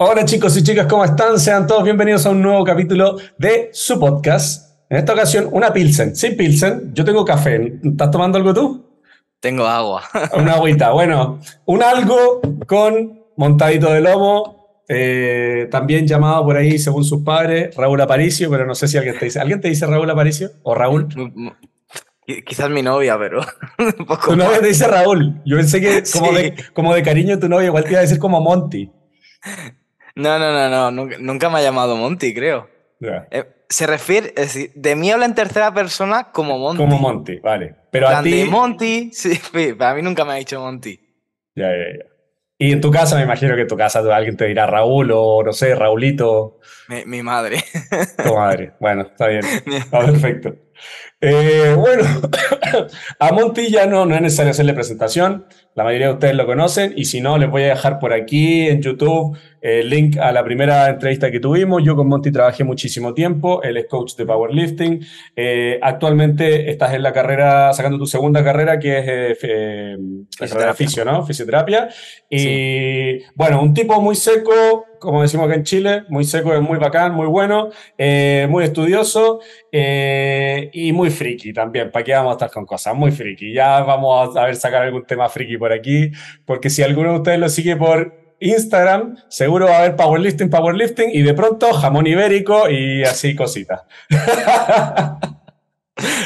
Hola chicos y chicas, ¿cómo están? Sean todos bienvenidos a un nuevo capítulo de su podcast. En esta ocasión, una Pilsen. Sin Pilsen, yo tengo café. ¿Estás tomando algo tú? Tengo agua. Una agüita. Bueno, un algo con montadito de lomo, eh, también llamado por ahí, según sus padres, Raúl Aparicio, pero no sé si alguien te dice. ¿Alguien te dice Raúl Aparicio o Raúl? Mm, mm. Quizás mi novia, pero. tu novia te dice Raúl. Yo pensé que, como, de, como de cariño, tu novia igual te iba a decir como Monty. No, no, no, no, nunca, me ha llamado Monty, creo. Eh, se refiere, de mí habla en tercera persona como Monty. Como Monty, vale. Pero a ti. Monty, sí, a mí nunca me ha dicho Monty. Ya, ya, ya. Y en tu casa, me imagino que en tu casa alguien te dirá Raúl o no sé, Raulito. Mi, madre. Tu madre. Bueno, está bien. perfecto. Eh, bueno, a Monty ya no, no es necesario hacerle presentación. La mayoría de ustedes lo conocen y si no, les voy a dejar por aquí en YouTube el eh, link a la primera entrevista que tuvimos. Yo con Monty trabajé muchísimo tiempo, él es coach de powerlifting. Eh, actualmente estás en la carrera, sacando tu segunda carrera que es eh, eh fisioterapia. ¿no? Fisioterapia. Y bueno, un tipo muy seco, como decimos acá en Chile, muy seco, es muy bacán, muy bueno, muy estudioso y muy friki también. ¿Para qué vamos a estar con cosas? Muy friki. Ya vamos a ver sacar algún tema friki por aquí, porque si alguno de ustedes lo sigue por Instagram, seguro va a haber powerlifting, powerlifting y de pronto jamón ibérico y así cositas.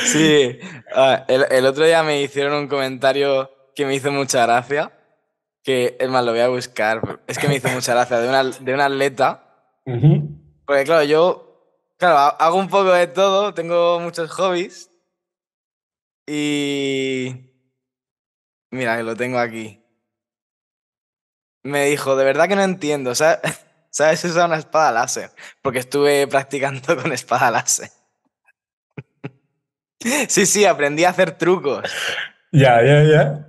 Sí, ah, el, otro día me hicieron un comentario que me hizo mucha gracia, que es más, lo voy a buscar, es que me hizo mucha gracia de una, de una atleta, porque claro, yo, claro, hago un poco de todo, tengo muchos hobbies y Mira, que lo tengo aquí. Me dijo, de verdad que no entiendo, ¿sabes? ¿Sabes usar una espada láser? Porque estuve practicando con espada láser. sí, sí, aprendí a hacer trucos. Ya, ya, ya.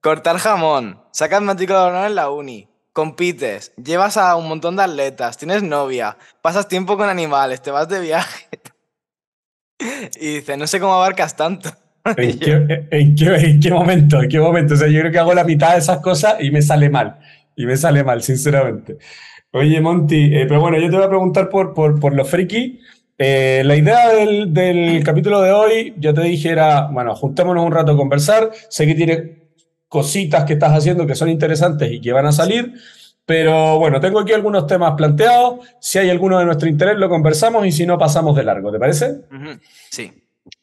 Cortar jamón, sacas matrícula de honor en la uni, compites, llevas a un montón de atletas, tienes novia, pasas tiempo con animales, te vas de viaje. y dice, no sé cómo abarcas tanto. ¿En qué, momento? ¿En qué momento? O sea, yo creo que hago la mitad de esas cosas y me sale mal. Y me sale mal, sinceramente. Oye, Monty, eh, pero bueno, yo te voy a preguntar por, por, por los friki. Eh, la idea del, del, capítulo de hoy, ya te dije, era, bueno, juntémonos un rato a conversar. Sé que tienes cositas que estás haciendo que son interesantes y que van a salir. Pero bueno, tengo aquí algunos temas planteados. Si hay alguno de nuestro interés, lo conversamos y si no, pasamos de largo. ¿Te parece? Sí.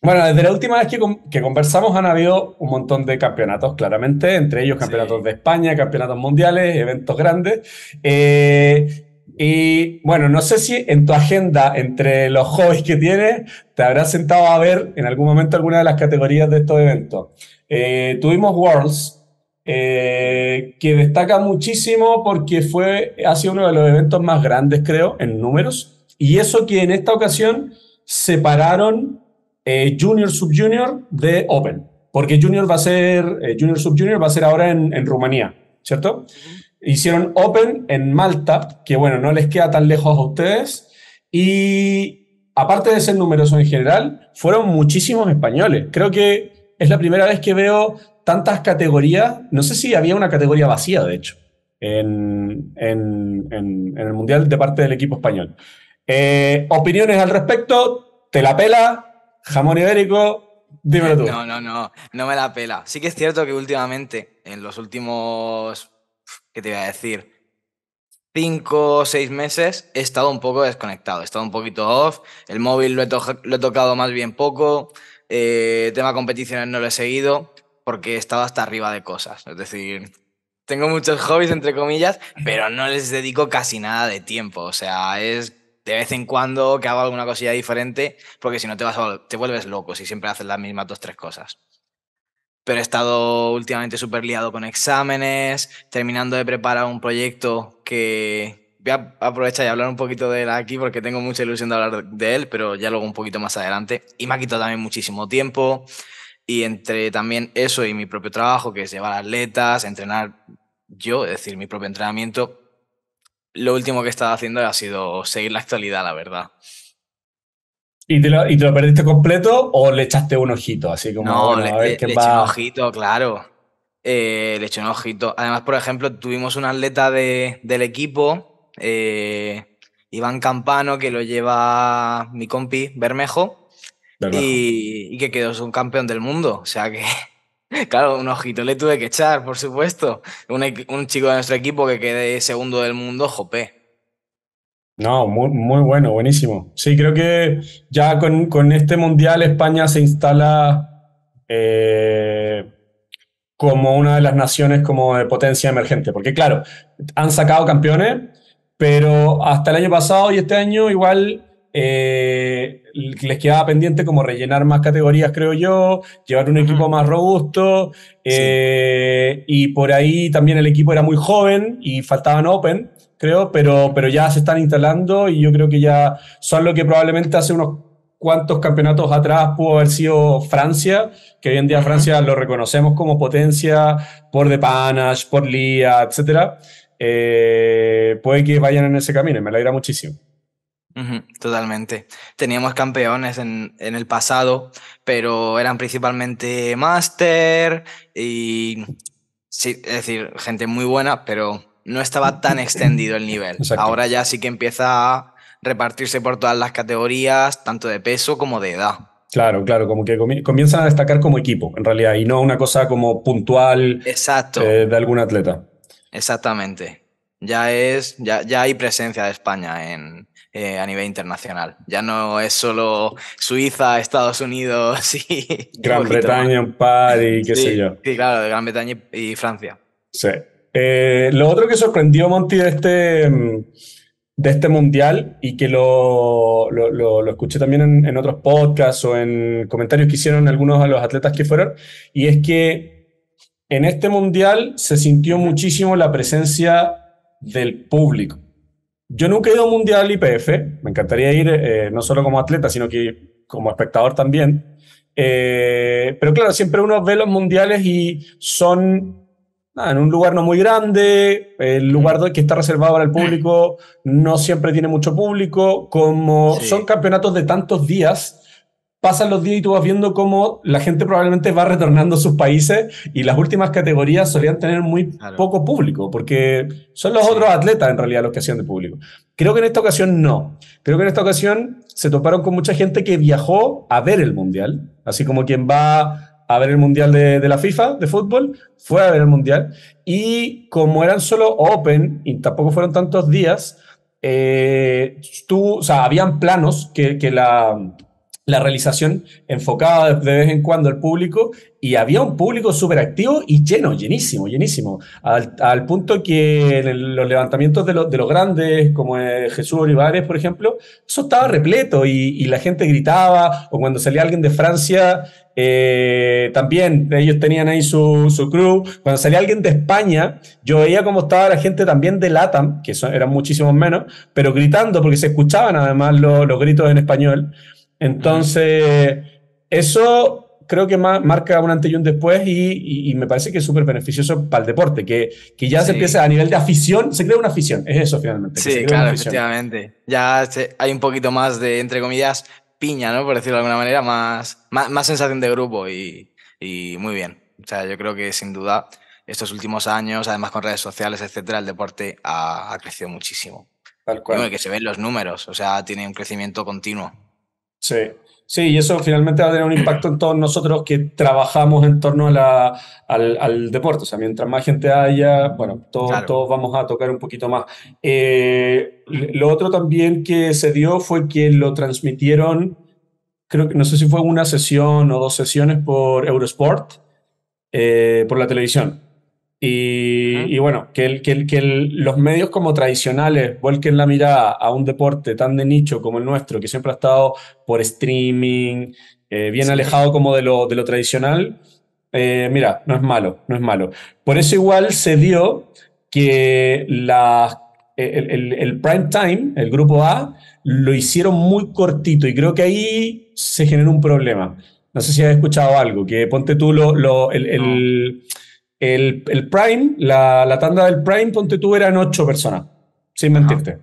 Bueno, desde la última vez que, que, conversamos han habido un montón de campeonatos, claramente, entre ellos campeonatos de España, campeonatos mundiales, eventos grandes. Eh, y bueno, no sé si en tu agenda, entre los hobbies que tienes, te habrás sentado a ver en algún momento alguna de las categorías de estos eventos. Eh, tuvimos Worlds, eh, que destaca muchísimo porque fue, ha sido uno de los eventos más grandes, creo, en números. Y eso que en esta ocasión separaron eh, Junior Sub Junior de Open, porque Junior va a ser, eh, Junior Sub Junior va a ser ahora en, Rumanía, ¿cierto? Hicieron Open en Malta, que bueno, no les queda tan lejos a ustedes, y aparte de ser numerosos en general, fueron muchísimos españoles. Creo que es la primera vez que veo tantas categorías, no sé si había una categoría vacía, de hecho. En, el Mundial de parte del equipo español. Eh, opiniones al respecto, te la pela, jamón ibérico, dímelo tú. No, no, no, no me la pela. Sí que es cierto que últimamente, en los últimos, ¿qué te voy a decir? Cinco o seis meses he estado un poco desconectado, he estado un poquito off, el móvil lo he, tocado más bien poco, eh, tema competiciones no lo he seguido porque he estado hasta arriba de cosas, es decir, tengo muchos hobbies, entre comillas, pero no les dedico casi nada de tiempo. O sea, es de vez en cuando que haga alguna cosilla diferente, porque si no te, vas te vuelves loco si siempre haces las mismas dos, tres cosas. Pero he estado últimamente súper liado con exámenes, terminando de preparar un proyecto que voy a aprovechar y hablar un poquito de él aquí porque tengo mucha ilusión de hablar de él, pero ya luego un poquito más adelante. Y me ha quitado también muchísimo tiempo. Y entre también eso y mi propio trabajo, que es llevar atletas, entrenar yo, es decir, mi propio entrenamiento, lo último que estaba haciendo ha sido seguir la actualidad, la verdad. ¿Y te, lo, perdiste completo o le echaste un ojito? Así como, no, le, eché un ojito, claro. Eh, le eché un ojito. Además, por ejemplo, tuvimos un atleta de, del equipo, eh, Iván Campano, que lo lleva mi compi Bermejo, Y, y, que quedó un campeón del mundo. O sea que Claro, un ojito le tuve que echar, por supuesto. Un, chico de nuestro equipo que quede segundo del mundo, jope. No, muy, muy bueno, buenísimo. Sí, creo que ya con, este mundial España se instala eh, como una de las naciones como de potencia emergente. Porque claro, han sacado campeones, pero hasta el año pasado y este año igual eh, les quedaba pendiente como rellenar más categorías, creo yo, llevar un equipo más robusto. Eh, y por ahí también el equipo era muy joven y faltaban Open, creo, pero, pero ya se están instalando y yo creo que ya son lo que probablemente hace unos cuantos campeonatos atrás pudo haber sido Francia, que hoy en día Francia lo reconocemos como potencia por Panas, por Lía, etcétera eh, puede que vayan en ese camino me alegra muchísimo. Totalmente. Teníamos campeones en, el pasado, pero eran principalmente máster y, sí, es decir, gente muy buena, pero no estaba tan extendido el nivel. Ahora ya sí que empieza a repartirse por todas las categorías, tanto de peso como de edad. Claro, claro, como que comienza a destacar como equipo, en realidad, y no una cosa como puntual Exacto. Eh, de algún atleta. Exactamente. Ya es, ya, ya hay presencia de España en, eh, a nivel internacional. Ya no es solo Suiza, Estados Unidos y... Gran Bretaña, París y qué sé yo. Sí, claro, Gran Bretaña y, Francia. Sí. Eh, lo otro que sorprendió Monty de este, mm, de este mundial y que lo, lo, escuché también en, en, otros podcasts o en comentarios que hicieron algunos de los atletas que fueron, y es que en este mundial se sintió muchísimo la presencia del público. Yo nunca he ido a mundial IPF, me encantaría ir eh, no solo como atleta, sino que como espectador también. Eh, pero claro, siempre uno ve los mundiales y son en un lugar no muy grande, el mm. lugar que está reservado para el público no siempre tiene mucho público, como son campeonatos de tantos días, pasan los días y tú vas viendo cómo la gente probablemente va retornando a sus países y las últimas categorías solían tener muy poco público, porque son los otros atletas en realidad los que hacían de público. Creo que en esta ocasión no. Creo que en esta ocasión se toparon con mucha gente que viajó a ver el Mundial, así como quien va a ver el Mundial de, la FIFA de fútbol, fue a ver el Mundial, y como eran solo Open y tampoco fueron tantos días, eh, tú, o sea, habían planos que la la realización enfocada de vez en cuando al público y había un público súper activo y lleno, llenísimo, llenísimo, al, punto que en los levantamientos de, de, los grandes, como Jesús Olivares, por ejemplo, eso estaba repleto y, la gente gritaba, o cuando salía alguien de Francia, eh, también ellos tenían ahí su, su crew, cuando salía alguien de España, yo veía cómo estaba la gente también de LATAM, que eran muchísimos menos, pero gritando porque se escuchaban además los, los gritos en español. Entonces, eso creo que marca un antes y un después y, me parece que es súper beneficioso para el deporte, que, que ya se empieza a nivel de afición, se crea una afición, es eso finalmente. Sí, claro, efectivamente. Ya hay un poquito más de, entre comillas, piña, ¿no? Por decirlo de alguna manera, más, más, sensación de grupo y, y, muy bien. O sea, yo creo que sin duda estos últimos años, además con redes sociales, etcétera, el deporte ha, ha crecido muchísimo. Tal cual. que se ven los números, o sea, tiene un crecimiento continuo. Sí. Sí, y eso finalmente va a tener un impacto en todos nosotros que trabajamos en torno a al, al, deporte. O sea, mientras más gente haya, bueno, todos, todos vamos a tocar un poquito más. Eh, lo otro también que se dio fue que lo transmitieron, creo que no sé si fue una sesión o dos sesiones por Eurosport, eh, por la televisión. Y, bueno, que, que, los medios como tradicionales vuelquen la mirada a un deporte tan de nicho como el nuestro, que siempre ha estado por streaming, eh, bien alejado como de lo, tradicional, eh, mira, no es malo, no es malo. Por eso igual se dio que la, el, el, el, prime time, el grupo A, lo hicieron muy cortito y creo que ahí se generó un problema. No sé si has escuchado algo, que ponte tú lo, el, el, Prime, la, tanda del Prime, ponte tú, eran ocho personas, sin mentirte.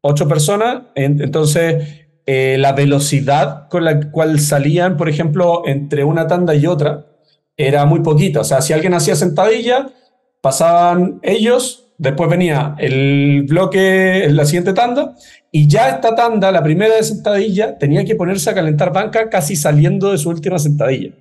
Ocho personas, entonces eh, la velocidad con la cual salían, por ejemplo, entre una tanda y otra, era muy poquita. O sea, si alguien hacía sentadilla, pasaban ellos, después venía el bloque, la siguiente tanda, y ya esta tanda, la primera de sentadilla, tenía que ponerse a calentar banca casi saliendo de su última sentadilla.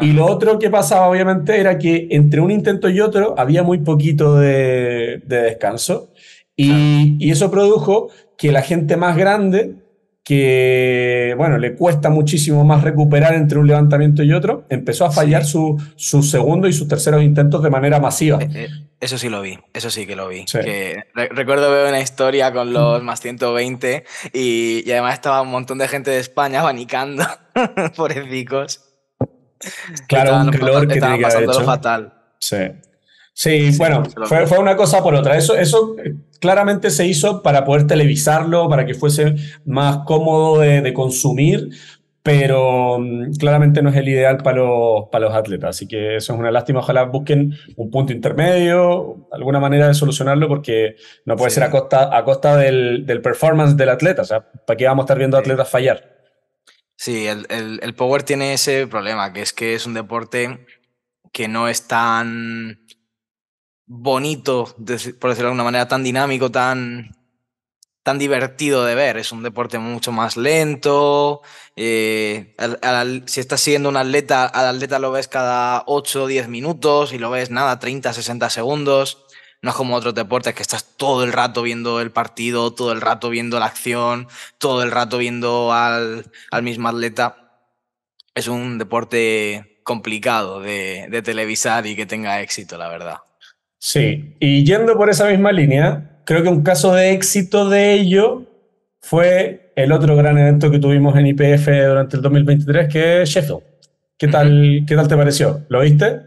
Y lo otro que pasaba, obviamente, era que entre un intento y otro había muy poquito de, descanso. Y, eso produjo que la gente más grande, que bueno, le cuesta muchísimo más recuperar entre un levantamiento y otro, empezó a fallar sus su segundo y sus terceros intentos de manera masiva. Eh, eh, eso sí lo vi, eso sí que lo vi. recuerdo ver una historia con los más 120 y, y además estaba un montón de gente de España abanicando, pobrecicos. Claro, un calor que tiene que fatal. Sí. bueno, fue, una cosa por otra. Eso, eso eh, claramente se hizo para poder televisarlo, para que fuese más cómodo de, consumir, pero mm, claramente no es el ideal para los, para los atletas. Así que eso es una lástima. Ojalá busquen un punto intermedio, alguna manera de solucionarlo, porque no puede ser a costa, a costa del, performance del atleta. O sea, ¿para qué vamos a estar viendo atletas fallar? Sí, el, power tiene ese problema, que es que es un deporte que no es tan bonito, por decirlo de alguna manera, tan dinámico, tan, tan divertido de ver. Es un deporte mucho más lento. Eh, si estás siguiendo un atleta, al atleta lo ves cada 8 o 10 minutos y lo ves nada, 30, 60 segundos. No es como otros deportes que estás todo el rato viendo el partido, todo el rato viendo la acción, todo el rato viendo al, mismo atleta. Es un deporte complicado de, televisar y que tenga éxito, la verdad. Sí, y yendo por esa misma línea, creo que un caso de éxito de ello fue el otro gran evento que tuvimos en IPF durante el 2023, que es Sheffield. ¿Qué tal, ¿qué tal te pareció? ¿Lo viste?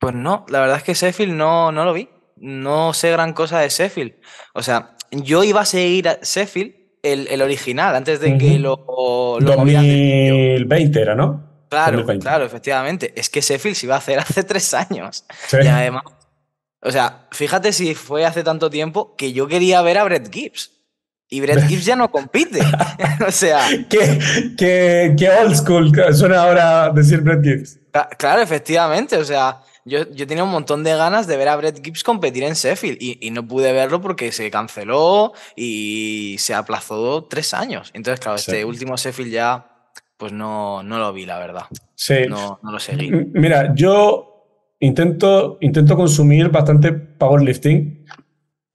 Pues no, la verdad es que Sheffield no, no lo vi no sé gran cosa de Sheffield. O sea, yo iba a seguir a Sheffield, el, original, antes de que lo, lo 2020 era, ¿no? Claro, claro, efectivamente. Es que Sheffield se iba a hacer hace tres años. Y además, o sea, fíjate si fue hace tanto tiempo que yo quería ver a Brett Gibbs. Y Brett Gibbs ya no compite. o sea. ¿Qué, qué old school suena ahora decir Brett Gibbs. Claro, efectivamente. O sea, yo, yo, tenía un montón de ganas de ver a Brett Gibbs competir en Sheffield y, y, no pude verlo porque se canceló y se aplazó tres años. Entonces, claro, este último Sheffield ya, pues no, no lo vi, la verdad. Sí. No, no lo seguí. Mira, yo intento, intento consumir bastante powerlifting,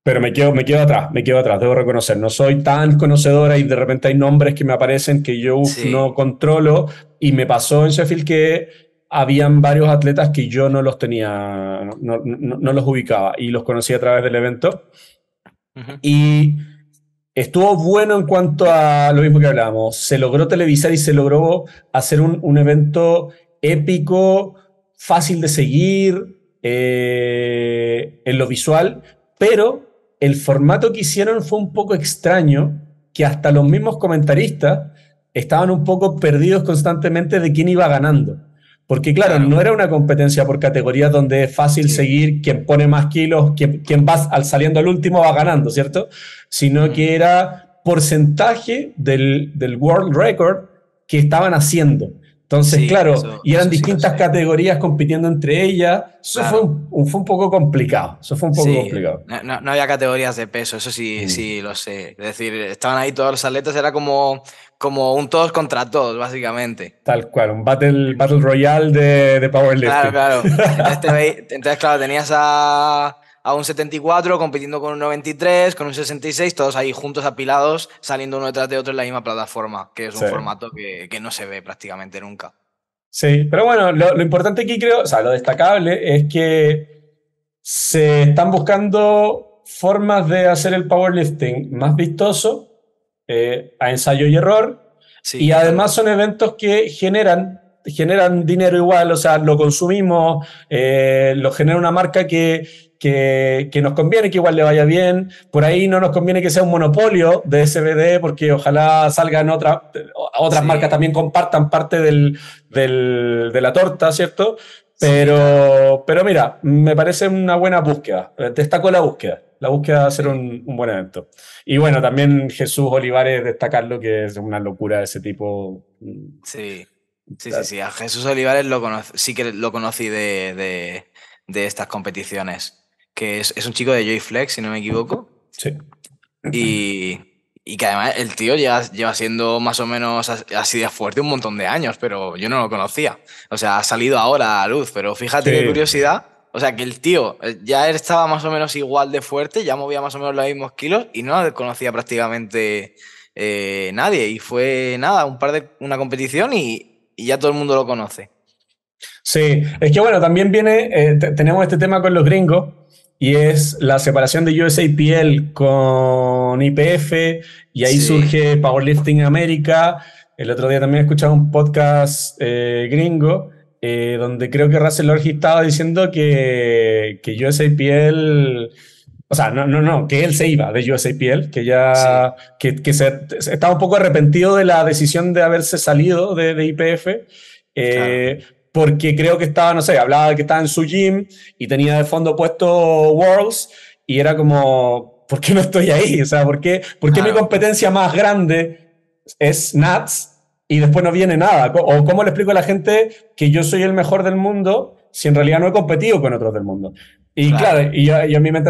pero me quedo, me quedo atrás, me quedo atrás, debo reconocer. No soy tan conocedora y de repente hay nombres que me aparecen que yo no controlo. Y me pasó en Sheffield que habían varios atletas que yo no los tenía, no, los ubicaba y los conocí a través del evento. Y estuvo bueno en cuanto a lo mismo que hablábamos. Se logró televisar y se logró hacer un, evento épico, fácil de seguir eh, en lo visual, pero el formato que hicieron fue un poco extraño, que hasta los mismos comentaristas estaban un poco perdidos constantemente de quién iba ganando. Porque claro, no era una competencia por categorías donde es fácil seguir quien pone más kilos, quien, va al saliendo al último va ganando, ¿cierto? Sino que era porcentaje del, del world record que estaban haciendo. Entonces, claro, y eran distintas categorías compitiendo entre ellas. Eso fue, un, fue un poco complicado. Eso fue un poco complicado. No, había categorías de peso, eso sí, mm. sí lo sé. Es decir, estaban ahí todos los atletas, era como, como un todos contra todos, básicamente. Tal cual, un battle, battle royal de, de powerlifting. Claro, claro. Este entonces, claro, tenías a a un 74 compitiendo con un 93, con un 66, todos ahí juntos apilados, saliendo uno detrás de otro en la misma plataforma, que es un formato que, no se ve prácticamente nunca. Sí, pero bueno, lo, importante aquí creo, o sea, lo destacable es que se están buscando formas de hacer el powerlifting más vistoso, eh, a ensayo y error, y además son eventos que generan generan dinero igual, o sea, lo consumimos, eh, lo genera una marca que, nos conviene que igual le vaya bien. Por ahí no nos conviene que sea un monopolio de SBD, porque ojalá salgan otra, otras marcas también compartan parte de la torta, ¿cierto? Pero, pero mira, me parece una buena búsqueda. Eh, destaco la búsqueda. La búsqueda de hacer un, un buen evento. Y bueno, también Jesús Olivares destacarlo, que es una locura de ese tipo. Sí. Sí, sí, sí. A Jesús Olivares lo sí que lo conocí de, estas competiciones. Que es, un chico de Joy Flex, si no me equivoco. Sí. Y, que además el tío lleva, lleva siendo más o menos así de fuerte un montón de años, pero yo no lo conocía. O sea, ha salido ahora a luz, pero fíjate qué curiosidad. O sea, que el tío eh, ya estaba más o menos igual de fuerte, ya movía más o menos los mismos kilos y no lo conocía prácticamente eh, nadie. Y fue nada, un par de una competición y, y ya todo el mundo lo conoce. Sí, es que bueno, también viene, eh, tenemos este tema con los gringos y es la separación de USAPL con IPF y ahí surge Powerlifting América. El otro día también escuchado un podcast eh, gringo eh, donde creo que Russell Orgy estaba diciendo que, que USAPL o sea, no, no, no, que él se iba de USAPL, que ya, que, que estaba un poco arrepentido de la decisión de haberse salido de IPF. Eh, porque creo que estaba, no sé, hablaba de que estaba en su gym y tenía de fondo puesto Worlds y era como, ¿por qué no estoy ahí? O sea, ¿por qué, por qué mi competencia más grande es Nats y después no viene nada? ¿O cómo le explico a la gente que yo soy el mejor del mundo si en realidad no he competido con otros del mundo? Y claro, y yo, a en mi mente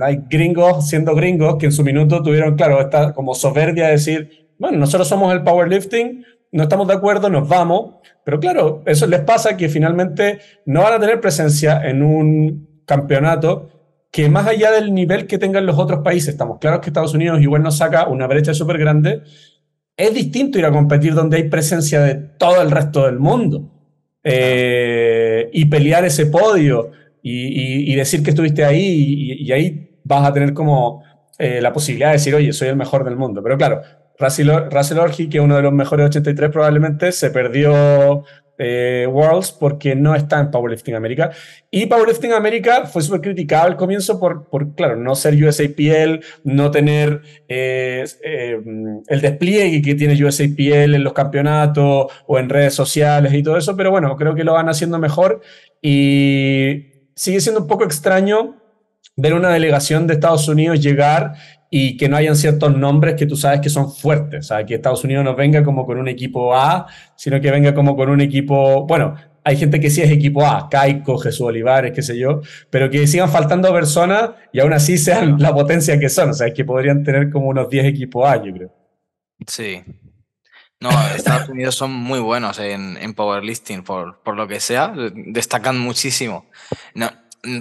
hay gringos siendo gringos que en su minuto tuvieron, claro, esta como soberbia de decir, bueno, nosotros somos el powerlifting, no estamos de acuerdo, nos vamos, pero claro, eso les pasa que finalmente no van a tener presencia en un campeonato que más allá del nivel que tengan los otros países, estamos claros que Estados Unidos igual nos saca una brecha súper grande, es distinto ir a competir donde hay presencia de todo el resto del mundo eh, y pelear ese podio y, decir que estuviste ahí y, ahí vas a tener como eh, la posibilidad de decir, oye, soy el mejor del mundo. Pero claro, Russell, Russell que es uno de los mejores 83 probablemente, se perdió eh, Worlds porque no está en Powerlifting América. Y Powerlifting America fue súper criticado al comienzo por, por, claro, no ser USAPL, no tener eh, el despliegue que tiene USAPL en los campeonatos o en redes sociales y todo eso, pero bueno, creo que lo van haciendo mejor y, sigue siendo un poco extraño ver una delegación de Estados Unidos llegar y que no hayan ciertos nombres que tú sabes que son fuertes. O sea, que Estados Unidos no venga como con un equipo A, sino que venga como con un equipo, bueno, hay gente que sí es equipo A, Caico, Jesús Olivares, qué sé yo, pero que sigan faltando personas y aún así sean la potencia que son. O sea, que podrían tener como unos 10 equipos A, yo creo. Sí, no, Estados Unidos son muy buenos en, en powerlifting, por, lo que sea, destacan muchísimo. No,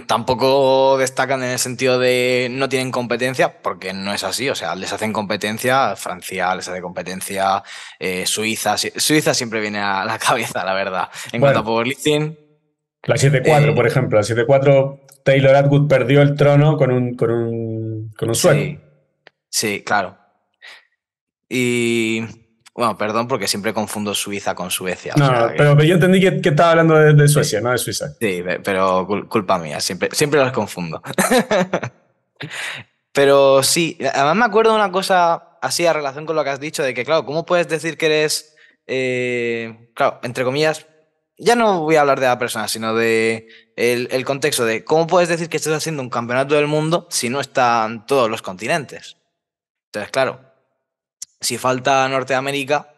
tampoco destacan en el sentido de no tienen competencia, porque no es así, o sea, les hacen competencia, Francia les hace competencia, eh, Suiza, Suiza siempre viene a la cabeza, la verdad, en cuanto a powerlifting. La 7-4, eh, por ejemplo, la 7-4, Taylor Atwood perdió el trono con un, con un, sí, claro. Y bueno, perdón porque siempre confundo Suiza con Suecia. No, pero yo entendí que, estaba hablando de, Suecia, no de Suiza. Sí, pero culpa mía, siempre, siempre los confundo. pero sí, además me acuerdo de una cosa así a relación con lo que has dicho, de que, claro, ¿cómo puedes decir que eres, eh, claro, entre comillas, ya no voy a hablar de la persona, sino de contexto de cómo puedes decir que estás haciendo un campeonato del mundo si no están todos los continentes? Entonces, claro, si falta Norteamérica,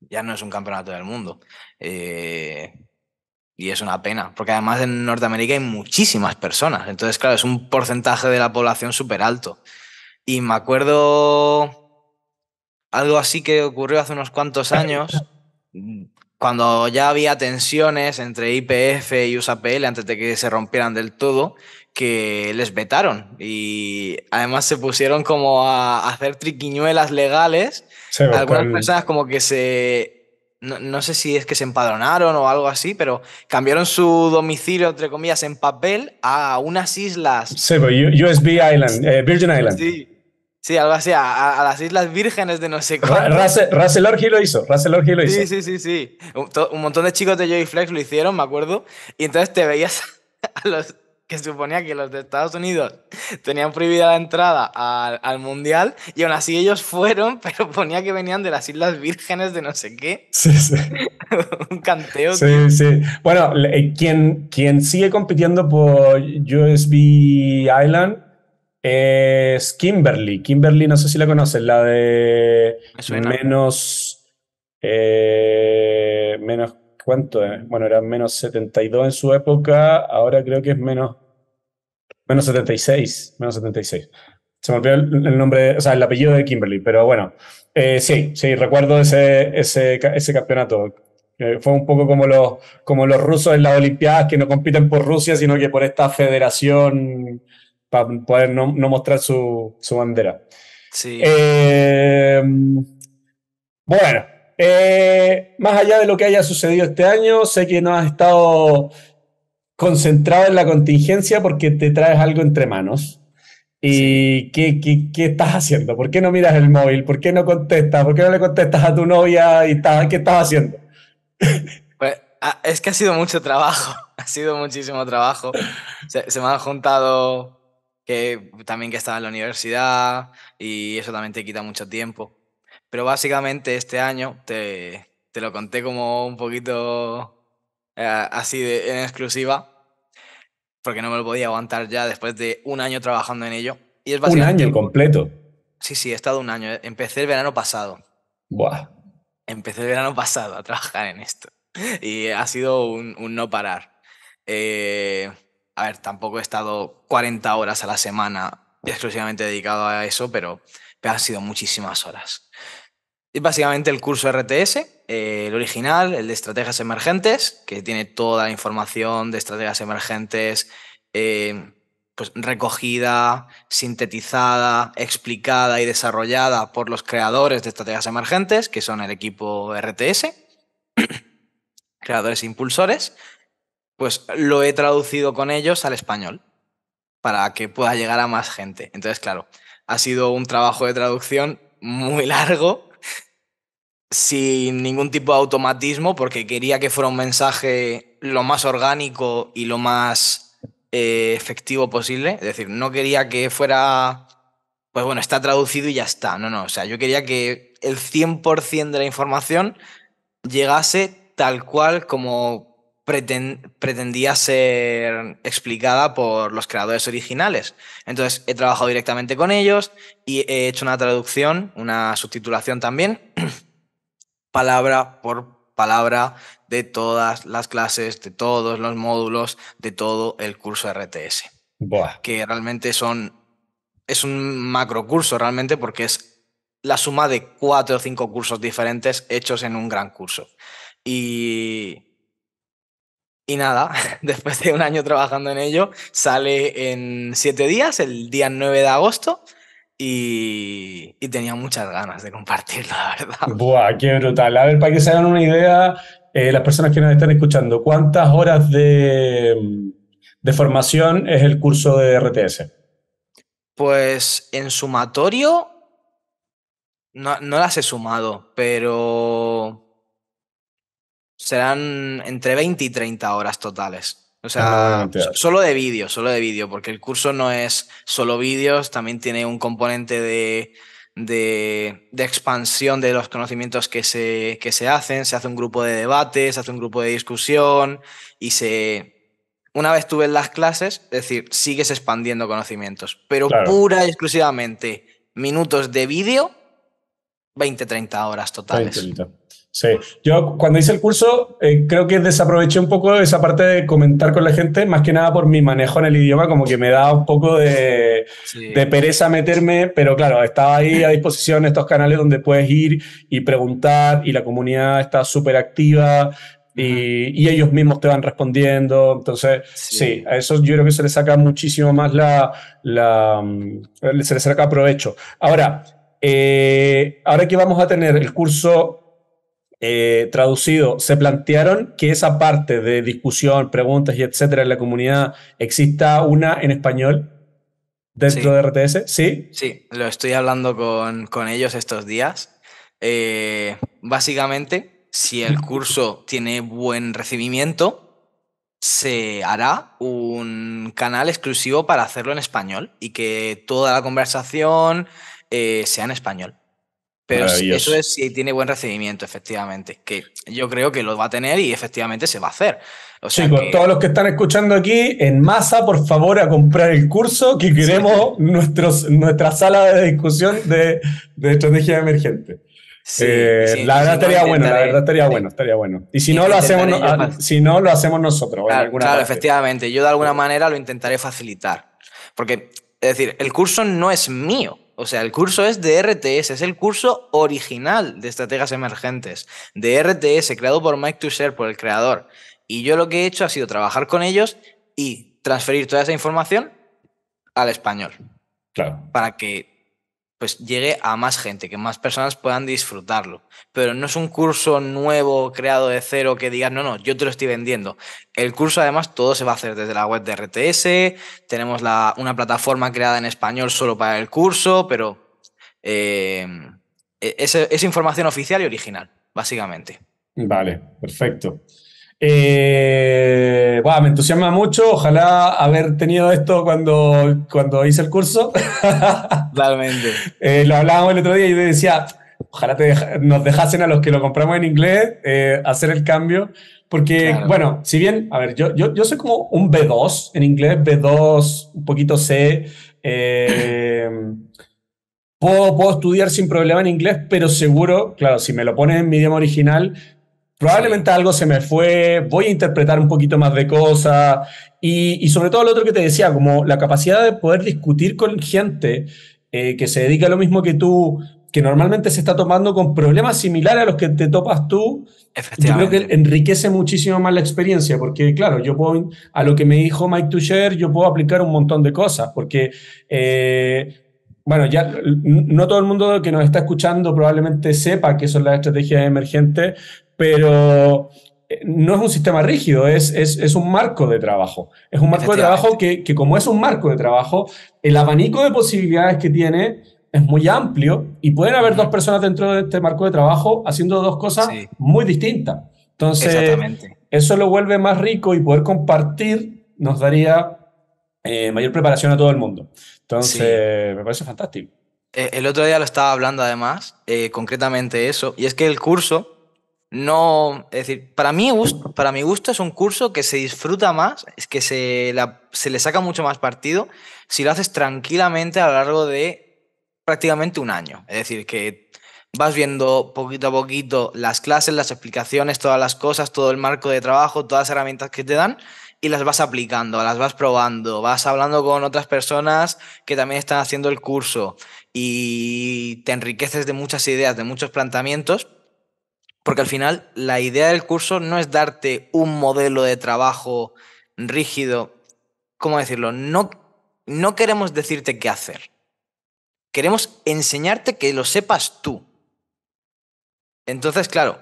ya no es un campeonato del mundo. Eh, y es una pena, porque además en Norteamérica hay muchísimas personas. Entonces, claro, es un porcentaje de la población súper alto. Y me acuerdo algo así que ocurrió hace unos cuantos años, cuando ya había tensiones entre IPF y USAPL antes de que se rompieran del todo que les vetaron y además se pusieron como a hacer triquiñuelas legales. Algunas personas como que se... No, no, sé si es que se empadronaron o algo así, pero cambiaron su domicilio, entre comillas, en papel a unas islas... USB Island, eh, Virgin Island. Sí. Sí, algo así, a, las Islas Vírgenes de no sé cómo Russell Orgy lo hizo, Russell lo hizo. Sí, sí, sí, sí. Un, montón de chicos de Joy Flex lo hicieron, me acuerdo. Y entonces te veías a los que suponía que los de Estados Unidos tenían prohibida la entrada al, Mundial y aún así ellos fueron, pero ponía que venían de las Islas Vírgenes de no sé qué. Sí, sí. Un canteo. Sí, sí. Bueno, eh, quien, quien sigue compitiendo por USB Island es Kimberly. Kimberly, no sé si la conoces, la de menos... Eh, menos cuánto Bueno, era menos 72 en su época, ahora creo que es menos, menos 76, menos 76. Se me olvidó el, nombre, o sea, el apellido de Kimberly, pero bueno, eh, sí, sí, recuerdo ese, ese, ese campeonato. Eh, fue un poco como los, como los rusos en las Olimpiadas que no compiten por Rusia, sino que por esta federación para poder no, mostrar su, su, bandera. Sí. Eh, bueno, eh, más allá de lo que haya sucedido este año, sé que no has estado concentrado en la contingencia porque te traes algo entre manos. ¿Y ¿qué, qué, qué, estás haciendo? ¿Por qué no miras el móvil? ¿Por qué no contestas? ¿Por qué no le contestas a tu novia? y ¿Qué estás haciendo? Pues, ah, es que ha sido mucho trabajo, ha sido muchísimo trabajo. Se, me han juntado que también que estaba en la universidad y eso también te quita mucho tiempo. Pero básicamente este año te, lo conté como un poquito eh, así de, en exclusiva, porque no me lo podía aguantar ya después de un año trabajando en ello. Y es un año completo. Sí, sí, he estado un año. Empecé el verano pasado. Buah. Empecé el verano pasado a trabajar en esto. Y ha sido un, no parar. Eh, a ver, tampoco he estado 40 horas a la semana exclusivamente dedicado a eso, pero han sido muchísimas horas. Es básicamente el curso RTS, eh, el original, el de estrategias emergentes, que tiene toda la información de estrategias emergentes eh, pues recogida, sintetizada, explicada y desarrollada por los creadores de estrategias emergentes, que son el equipo RTS, creadores e impulsores, pues lo he traducido con ellos al español para que pueda llegar a más gente. Entonces, claro, ha sido un trabajo de traducción muy largo sin ningún tipo de automatismo, porque quería que fuera un mensaje lo más orgánico y lo más eh, efectivo posible. Es decir, no quería que fuera, pues bueno, está traducido y ya está. No, no, o sea, yo quería que el 100% de la información llegase tal cual como pretendía ser explicada por los creadores originales. Entonces, he trabajado directamente con ellos y he hecho una traducción, una subtitulación también. palabra por palabra de todas las clases, de todos los módulos, de todo el curso RTS. Que realmente son. Es un macro curso realmente porque es la suma de cuatro o cinco cursos diferentes hechos en un gran curso. Y. Y nada, después de un año trabajando en ello, sale en siete días, el día 9 de agosto. Y, tenía muchas ganas de compartirlo, la verdad. Buah, qué brutal. A ver, para que se hagan una idea, eh, las personas que nos están escuchando, ¿cuántas horas de, de formación es el curso de RTS? Pues en sumatorio no, las he sumado, pero serán entre 20 y 30 horas totales. O sea, ah, solo de vídeo, solo de vídeo, porque el curso no es solo vídeos, también tiene un componente de, de, expansión de los conocimientos que se, que se hacen, se hace un grupo de debate, se hace un grupo de discusión y se... Una vez tú ves las clases, es decir, sigues expandiendo conocimientos, pero pura y exclusivamente minutos de vídeo, 20-30 horas totales. Sí, yo cuando hice el curso eh, creo que desaproveché un poco esa parte de comentar con la gente, más que nada por mi manejo en el idioma, como que me da un poco de, pereza meterme, pero claro, estaba ahí a disposición estos canales donde puedes ir y preguntar y la comunidad está súper activa y, ellos mismos te van respondiendo, entonces sí. a eso yo creo que se le saca muchísimo más la, mm, se le saca provecho. Ahora, eh, ahora que vamos a tener el curso eh, traducido, se plantearon que esa parte de discusión, preguntas y etcétera en la comunidad exista una en español dentro de RTS, ¿sí? Sí, lo estoy hablando con, con ellos estos días. Eh, básicamente, si el curso tiene buen recibimiento, se hará un canal exclusivo para hacerlo en español y que toda la conversación eh, sea en español. Pero eso es si tiene buen recibimiento, efectivamente. Que yo creo que lo va a tener y efectivamente se va a hacer. O Chicos, todos los que están escuchando aquí, en masa, por favor, a comprar el curso que queremos nuestros, nuestra sala de discusión de, de estrategia emergente. Eh, la verdad estaría bueno, la verdad estaría bueno, estaría bueno. Y si no lo hacemos, ah, si no lo hacemos nosotros. Claro, claro efectivamente. Yo de alguna manera lo intentaré facilitar. Porque, es decir, el curso no es mío o sea, el curso es de RTS, es el curso original de estrategas emergentes, de RTS, creado por Mike Tusher, por el creador. Y yo lo que he hecho ha sido trabajar con ellos y transferir toda esa información al español. Claro. Para que pues llegue a más gente, que más personas puedan disfrutarlo. Pero no es un curso nuevo creado de cero que digas, no, no, yo te lo estoy vendiendo. El curso además todo se va a hacer desde la web de RTS, tenemos la, una plataforma creada en español solo para el curso, pero eh, e-, es información oficial y original, básicamente. Vale, perfecto. Eh, me entusiasma mucho. Ojalá haber tenido esto cuando, cuando hice el curso. Totalmente. Eh, lo hablábamos el otro día y yo decía, ojalá nos dejasen a los que lo compramos en inglés eh, hacer el cambio. Porque, bueno, si bien, a ver, yo, yo, yo, soy como un B2 en inglés, B2, un poquito C. Eh, puedo, puedo estudiar sin problema en inglés, pero seguro, claro, si me lo pones en mi idioma original, Probablemente algo se me fue, voy a interpretar un poquito más de cosas y, sobre todo lo otro que te decía, como la capacidad de poder discutir con gente eh, que se dedica a lo mismo que tú, que normalmente se está tomando con problemas similares a los que te topas tú, yo creo que enriquece muchísimo más la experiencia, porque claro, yo puedo, a lo que me dijo Mike Tucher, yo puedo aplicar un montón de cosas, porque, eh, bueno, ya no todo el mundo que nos está escuchando probablemente sepa qué son las estrategias emergentes, pero eh, no es un sistema rígido, es, es, un marco de trabajo. Es un marco de trabajo que, como es un marco de trabajo, el abanico de posibilidades que tiene es muy amplio y pueden haber dos personas dentro de este marco de trabajo haciendo dos cosas muy distintas. Entonces, eso lo vuelve más rico y poder compartir nos daría eh, mayor preparación a todo el mundo. Entonces, me parece fantástico. Eh, el otro día lo estaba hablando además, concretamente eso, y es que el curso no, es decir, para mi, gusto, para mi gusto es un curso que se disfruta más, es que se, se le saca mucho más partido si lo haces tranquilamente a lo largo de prácticamente un año. Es decir, que vas viendo poquito a poquito las clases, las explicaciones, todas las cosas, todo el marco de trabajo, todas las herramientas que te dan y las vas aplicando, las vas probando, vas hablando con otras personas que también están haciendo el curso y te enriqueces de muchas ideas, de muchos planteamientos porque al final la idea del curso no es darte un modelo de trabajo rígido. ¿Cómo decirlo? No, no queremos decirte qué hacer. Queremos enseñarte que lo sepas tú. Entonces, claro,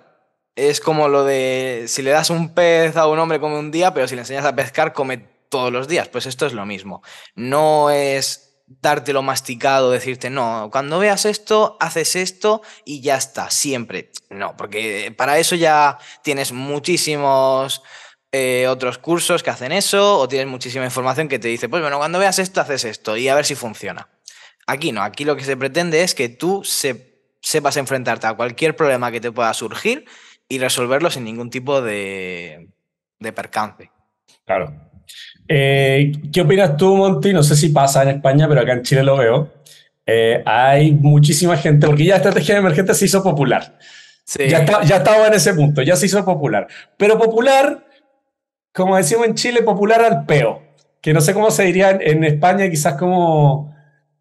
es como lo de si le das un pez a un hombre come un día, pero si le enseñas a pescar come todos los días. Pues esto es lo mismo. No es dártelo masticado, decirte, no, cuando veas esto, haces esto y ya está, siempre. No, porque eh, para eso ya tienes muchísimos eh, otros cursos que hacen eso o tienes muchísima información que te dice, pues bueno, cuando veas esto, haces esto y a ver si funciona. Aquí no, aquí lo que se pretende es que tú sepas enfrentarte a cualquier problema que te pueda surgir y resolverlo sin ningún tipo de, de percance. Claro, eh, ¿Qué opinas tú, Monty? No sé si pasa en España, pero acá en Chile lo veo. Eh, hay muchísima gente, porque ya estrategia emergente se hizo popular. Sí. Ya, estaba en ese punto, ya se hizo popular. Pero popular, como decimos en Chile, popular al peo. Que no sé cómo se diría en, España, quizás como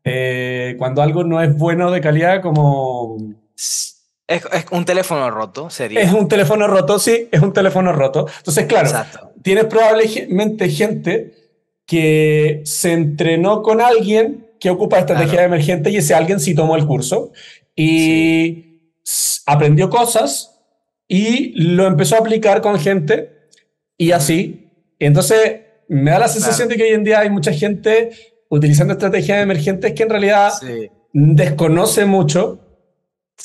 eh, cuando algo no es bueno de calidad, como... Es, es, un teléfono roto, sería. Es un teléfono roto, sí, es un teléfono roto. Entonces, claro, Exacto tienes probablemente gente que se entrenó con alguien que ocupa estrategia emergente y ese alguien sí tomó el curso y aprendió cosas y lo empezó a aplicar con gente y así. Entonces, me da la sensación de que hoy en día hay mucha gente utilizando estrategias emergentes que en realidad desconoce mucho.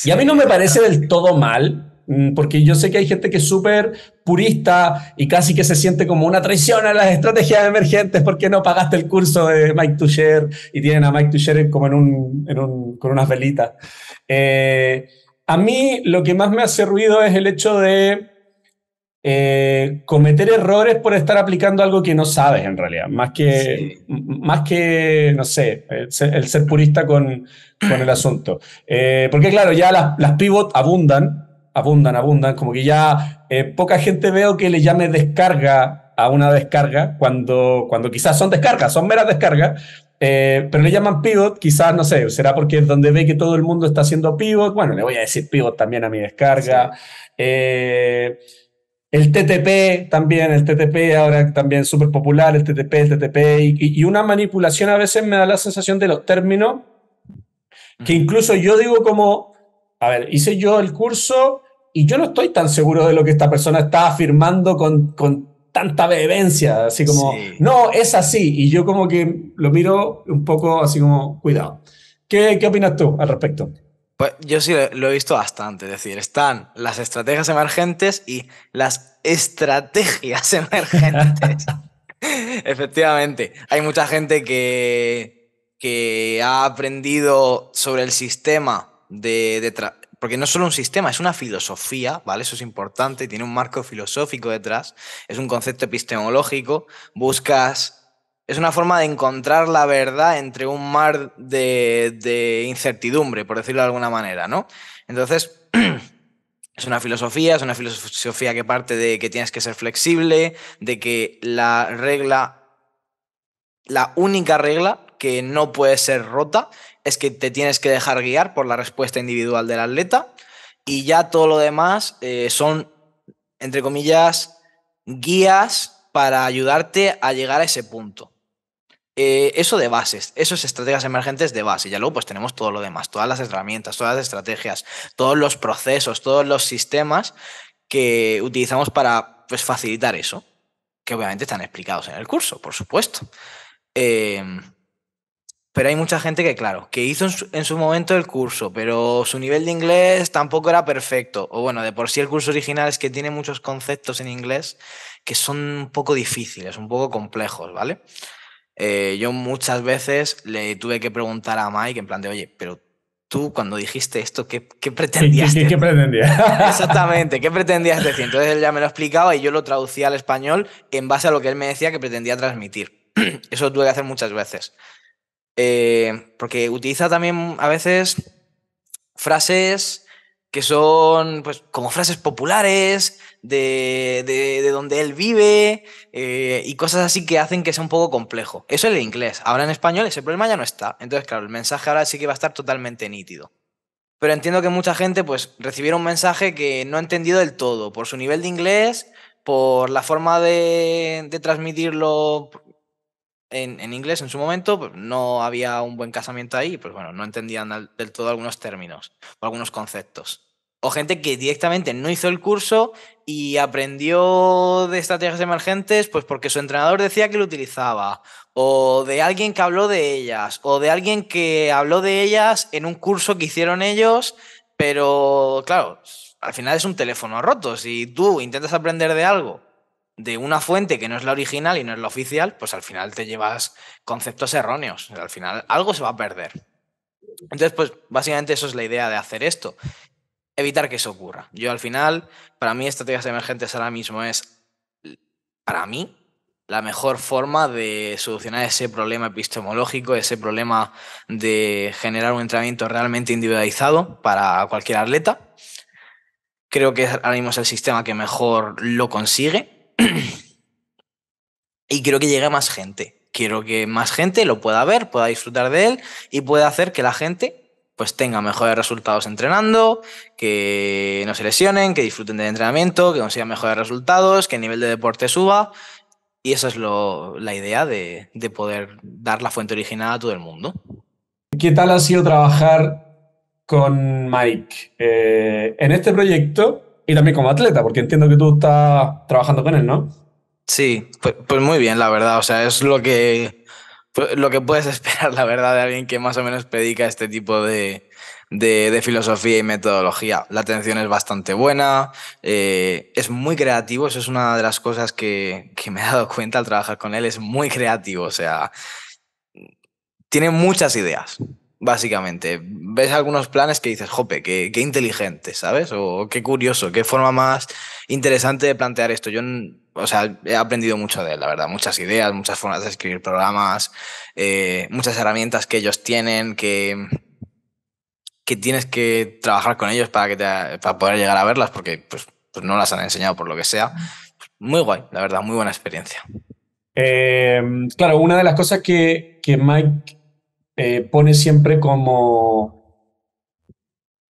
y a mí no me parece del todo mal, Mm, porque yo sé que hay gente que es súper purista y casi que se siente como una traición a las estrategias emergentes porque no pagaste el curso de Mike Tusher y tienen a Mike Tusher como en un, con unas velitas. Eh, a mí lo que más me hace ruido es el hecho de eh, cometer errores por estar aplicando algo que no sabes en realidad, más que, más que no sé, el ser, purista con, con, el asunto. Eh, porque claro, ya las, pivots abundan, abundan, abundan, como que ya eh, poca gente veo que le llame descarga a una descarga cuando, cuando quizás son descargas, son meras descargas, eh, pero le llaman pivot, quizás, no sé, será porque es donde ve que todo el mundo está haciendo pivot, bueno, le voy a decir pivot también a mi descarga. Eh, el TTP también, el TTP ahora también súper popular, el TTP, el TTP, y, una manipulación a veces me da la sensación de los términos, que mm. incluso yo digo como, a ver, hice yo el curso y yo no estoy tan seguro de lo que esta persona está afirmando con, tanta vehemencia, así como, no, es así. Y yo como que lo miro un poco así como, cuidado. ¿Qué, opinas tú al respecto? Pues yo sí lo he visto bastante, es decir, están las estrategias emergentes y las estrategias emergentes. Efectivamente, hay mucha gente que, que ha aprendido sobre el sistema de, porque no es solo un sistema, es una filosofía, ¿vale? Eso es importante, tiene un marco filosófico detrás, es un concepto epistemológico, buscas... Es una forma de encontrar la verdad entre un mar de, de incertidumbre, por decirlo de alguna manera, ¿no? Entonces, es una filosofía, es una filosofía que parte de que tienes que ser flexible, de que la regla, la única regla que no puede ser rota es que te tienes que dejar guiar por la respuesta individual del atleta y ya todo lo demás eh, son, entre comillas, guías para ayudarte a llegar a ese punto. Eh, eso de bases, eso es estrategias emergentes de base. Ya luego pues tenemos todo lo demás, todas las herramientas, todas las estrategias, todos los procesos, todos los sistemas que utilizamos para pues, facilitar eso, que obviamente están explicados en el curso, por supuesto. Eh, pero hay mucha gente que, claro, que hizo en su, momento el curso, pero su nivel de inglés tampoco era perfecto. O bueno, de por sí el curso original es que tiene muchos conceptos en inglés que son un poco difíciles, un poco complejos, ¿vale? Eh, yo muchas veces le tuve que preguntar a Mike en plan de, oye, pero tú cuando dijiste esto, ¿qué, qué pretendías? ¿Qué, qué, pretendías? Exactamente, ¿qué pretendías decir? Entonces él ya me lo explicaba y yo lo traducía al español en base a lo que él me decía que pretendía transmitir. Eso tuve que hacer muchas veces. Eh, porque utiliza también a veces frases que son pues, como frases populares de, donde él vive eh, y cosas así que hacen que sea un poco complejo. Eso es el inglés. Ahora en español ese problema ya no está. Entonces, claro, el mensaje ahora sí que va a estar totalmente nítido. Pero entiendo que mucha gente pues recibiera un mensaje que no ha entendido del todo por su nivel de inglés, por la forma de, de transmitirlo en, inglés en su momento pues, no había un buen casamiento ahí, pues bueno, no entendían del todo algunos términos o algunos conceptos. O gente que directamente no hizo el curso y aprendió de estrategias emergentes, pues porque su entrenador decía que lo utilizaba, o de alguien que habló de ellas, o de alguien que habló de ellas en un curso que hicieron ellos, pero claro, al final es un teléfono roto. Si tú intentas aprender de algo de una fuente que no es la original y no es la oficial, pues al final te llevas conceptos erróneos. Al final algo se va a perder. Entonces, pues básicamente eso es la idea de hacer esto. Evitar que eso ocurra. Yo al final, para mí, estrategias emergentes ahora mismo es, para mí, la mejor forma de solucionar ese problema epistemológico, ese problema de generar un entrenamiento realmente individualizado para cualquier atleta. Creo que ahora mismo es el sistema que mejor lo consigue y quiero que llegue más gente. Quiero que más gente lo pueda ver, pueda disfrutar de él y pueda hacer que la gente pues tenga mejores resultados entrenando, que no se lesionen, que disfruten del entrenamiento, que consigan mejores resultados, que el nivel de deporte suba. Y esa es la idea de, poder dar la fuente original a todo el mundo. ¿Qué tal ha sido trabajar con Mike? Eh, en este proyecto y también como atleta, porque entiendo que tú estás trabajando con él, ¿no? Sí, pues, pues muy bien, la verdad. O sea, es lo que, pues, lo que puedes esperar, la verdad, de alguien que más o menos predica este tipo de, filosofía y metodología. La atención es bastante buena, eh, es muy creativo, eso es una de las cosas que, que, me he dado cuenta al trabajar con él, es muy creativo, o sea, tiene muchas ideas básicamente. Ves algunos planes que dices, jope, qué, qué, inteligente, ¿sabes? O qué curioso, qué forma más interesante de plantear esto. Yo, o sea, he aprendido mucho de él, la verdad. Muchas ideas, muchas formas de escribir programas, eh, muchas herramientas que ellos tienen, que, que tienes que trabajar con ellos para, que te, para poder llegar a verlas, porque pues, pues no las han enseñado por lo que sea. Muy guay, la verdad, muy buena experiencia. Eh, claro, una de las cosas que, que Mike eh, pone siempre como,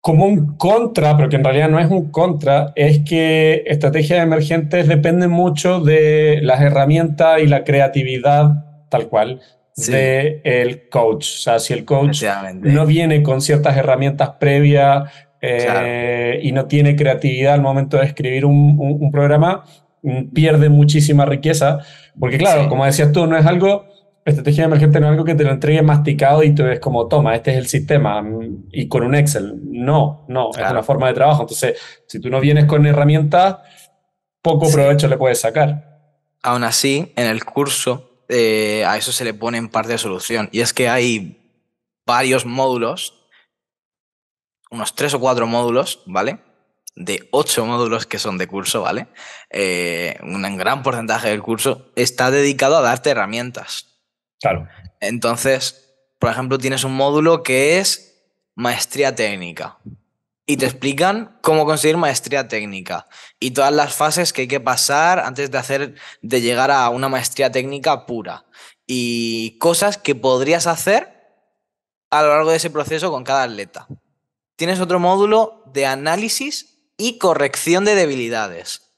como un contra, pero que en realidad no es un contra, es que estrategias emergentes dependen mucho de las herramientas y la creatividad tal cual de del coach. O sea, si el coach no viene con ciertas herramientas previas eh, y no tiene creatividad al momento de escribir un, programa, mm, pierde muchísima riqueza, porque claro, como decías tú, no es algo estrategia emergente no es algo que te lo entregue masticado y tú ves como, toma, este es el sistema mm, y con un Excel. No, no, es una forma de trabajo. Entonces, si tú no vienes con herramientas, poco provecho le puedes sacar. Aún así, en el curso eh, a eso se le pone en parte de solución y es que hay varios módulos, unos tres o cuatro módulos, ¿vale? de ocho módulos que son de curso, ¿vale? Eh, un gran porcentaje del curso está dedicado a darte herramientas. Claro. Entonces, por ejemplo, tienes un módulo que es maestría técnica y te explican cómo conseguir maestría técnica y todas las fases que hay que pasar antes de hacer de llegar a una maestría técnica pura y cosas que podrías hacer a lo largo de ese proceso con cada atleta. Tienes otro módulo de análisis y corrección de debilidades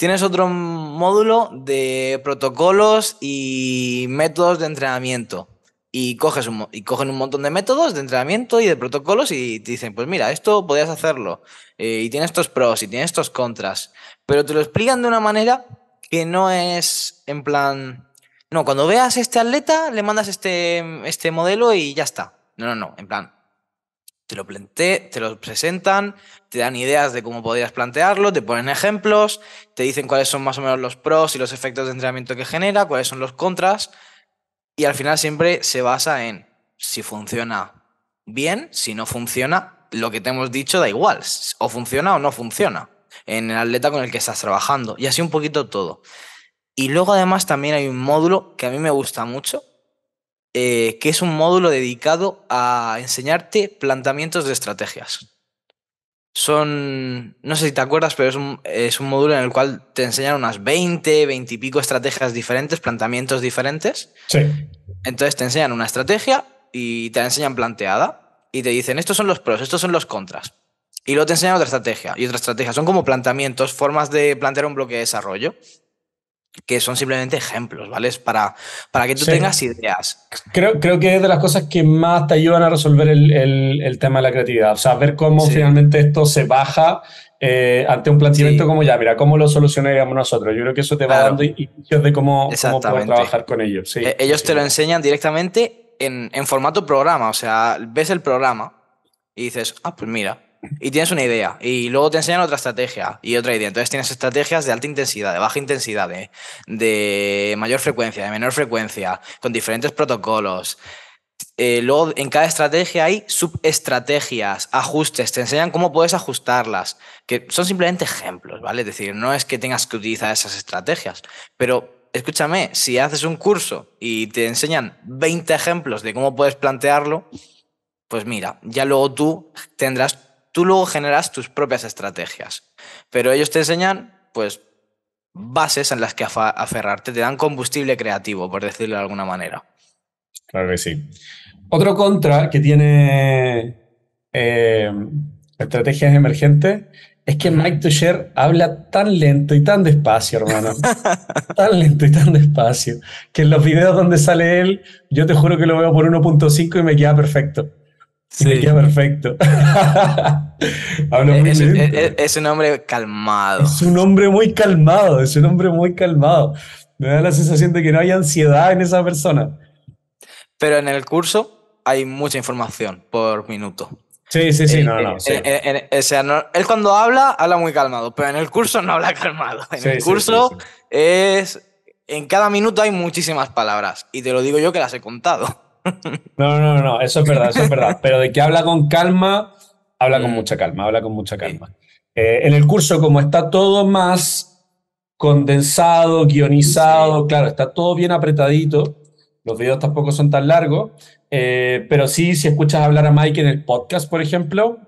Tienes otro módulo de protocolos y métodos de entrenamiento. Y, coges y cogen un montón de métodos de entrenamiento y de protocolos y te dicen, pues mira, esto podías hacerlo. Eh, y tiene estos pros y tiene estos contras. Pero te lo explican de una manera que no es en plan... No, cuando veas este atleta, le mandas este, este modelo y ya está. No, no, no. En plan, te lo te presentan, te dan ideas de cómo podrías plantearlo, te ponen ejemplos, te dicen cuáles son más o menos los pros y los efectos de entrenamiento que genera, cuáles son los contras, y al final siempre se basa en si funciona bien, si no funciona, lo que te hemos dicho da igual, o funciona o no funciona en el atleta con el que estás trabajando, y así un poquito todo. Y luego además también hay un módulo que a mí me gusta mucho, eh, que es un módulo dedicado a enseñarte planteamientos de estrategias. Son, no sé si te acuerdas, pero es un, módulo en el cual te enseñan unas 20, 20 y pico estrategias diferentes, planteamientos diferentes. Sí. Entonces te enseñan una estrategia y te la enseñan planteada y te dicen, estos son los pros, estos son los contras. Y luego te enseñan otra estrategia y otra estrategia. Son como planteamientos, formas de plantear un bloque de desarrollo que son simplemente ejemplos, ¿vale? Es para, para que tú tengas ideas. Creo, creo que es de las cosas que más te ayudan a resolver el, tema de la creatividad, o sea, ver cómo finalmente esto se baja eh, ante un planteamiento como ya, mira, ¿cómo lo solucionaríamos nosotros? Yo creo que eso te va dando indicios de cómo, cómo trabajar con ellos. E-, ellos te lo enseñan directamente en, en formato programa, o sea, ves el programa y dices, ah, pues mira, y tienes una idea. Y luego te enseñan otra estrategia y otra idea. Entonces tienes estrategias de alta intensidad, de baja intensidad, de, mayor frecuencia, de menor frecuencia, con diferentes protocolos. Eh, luego en cada estrategia hay subestrategias, ajustes, te enseñan cómo puedes ajustarlas, que son simplemente ejemplos, ¿vale? Es decir, no es que tengas que utilizar esas estrategias, pero escúchame, si haces un curso y te enseñan 20 ejemplos de cómo puedes plantearlo, pues mira, ya luego tú tendrás tú luego generas tus propias estrategias, pero ellos te enseñan, pues, bases en las que aferrarte, te dan combustible creativo, por decirlo de alguna manera. Claro que sí. Otro contra que tiene eh, estrategias emergentes es que Mike Tusher habla tan lento y tan despacio, hermano. tan lento y tan despacio. Que en los videos donde sale él, yo te juro que lo veo por 1.5 y me queda perfecto. Sí. perfecto. Habla muy es, es, un hombre calmado. Es un hombre muy calmado, es un hombre muy calmado. Me da la sensación de que no hay ansiedad en esa persona. Pero en el curso hay mucha información por minuto. Sí, sí, sí, eh, no, eh, eh, no. él cuando habla, habla muy calmado, pero en el curso no habla calmado. En el curso es. En cada minuto hay muchísimas palabras, y te lo digo yo que las he contado. No, no, no, eso es verdad, eso es verdad. Pero de que habla con calma, habla con mm. mucha calma, habla con mucha calma. Eh, en el curso, como está todo más condensado, guionizado, claro, está todo bien apretadito, los videos tampoco son tan largos, eh, pero sí, si escuchas hablar a Mike en el podcast, por ejemplo,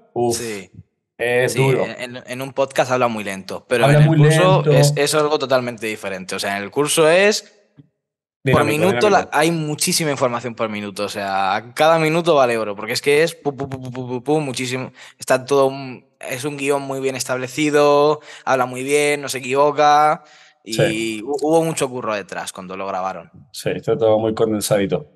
Es duro. En, un podcast habla muy lento, pero en el curso es, es algo totalmente diferente. O sea, en el curso es por minuto hay muchísima información por minuto. O sea, cada minuto vale oro, porque es que es muchísimo. Está todo. Un, es un guión muy bien establecido, habla muy bien, no se equivoca. Y hubo mucho curro detrás cuando lo grabaron. Sí, está todo muy condensadito.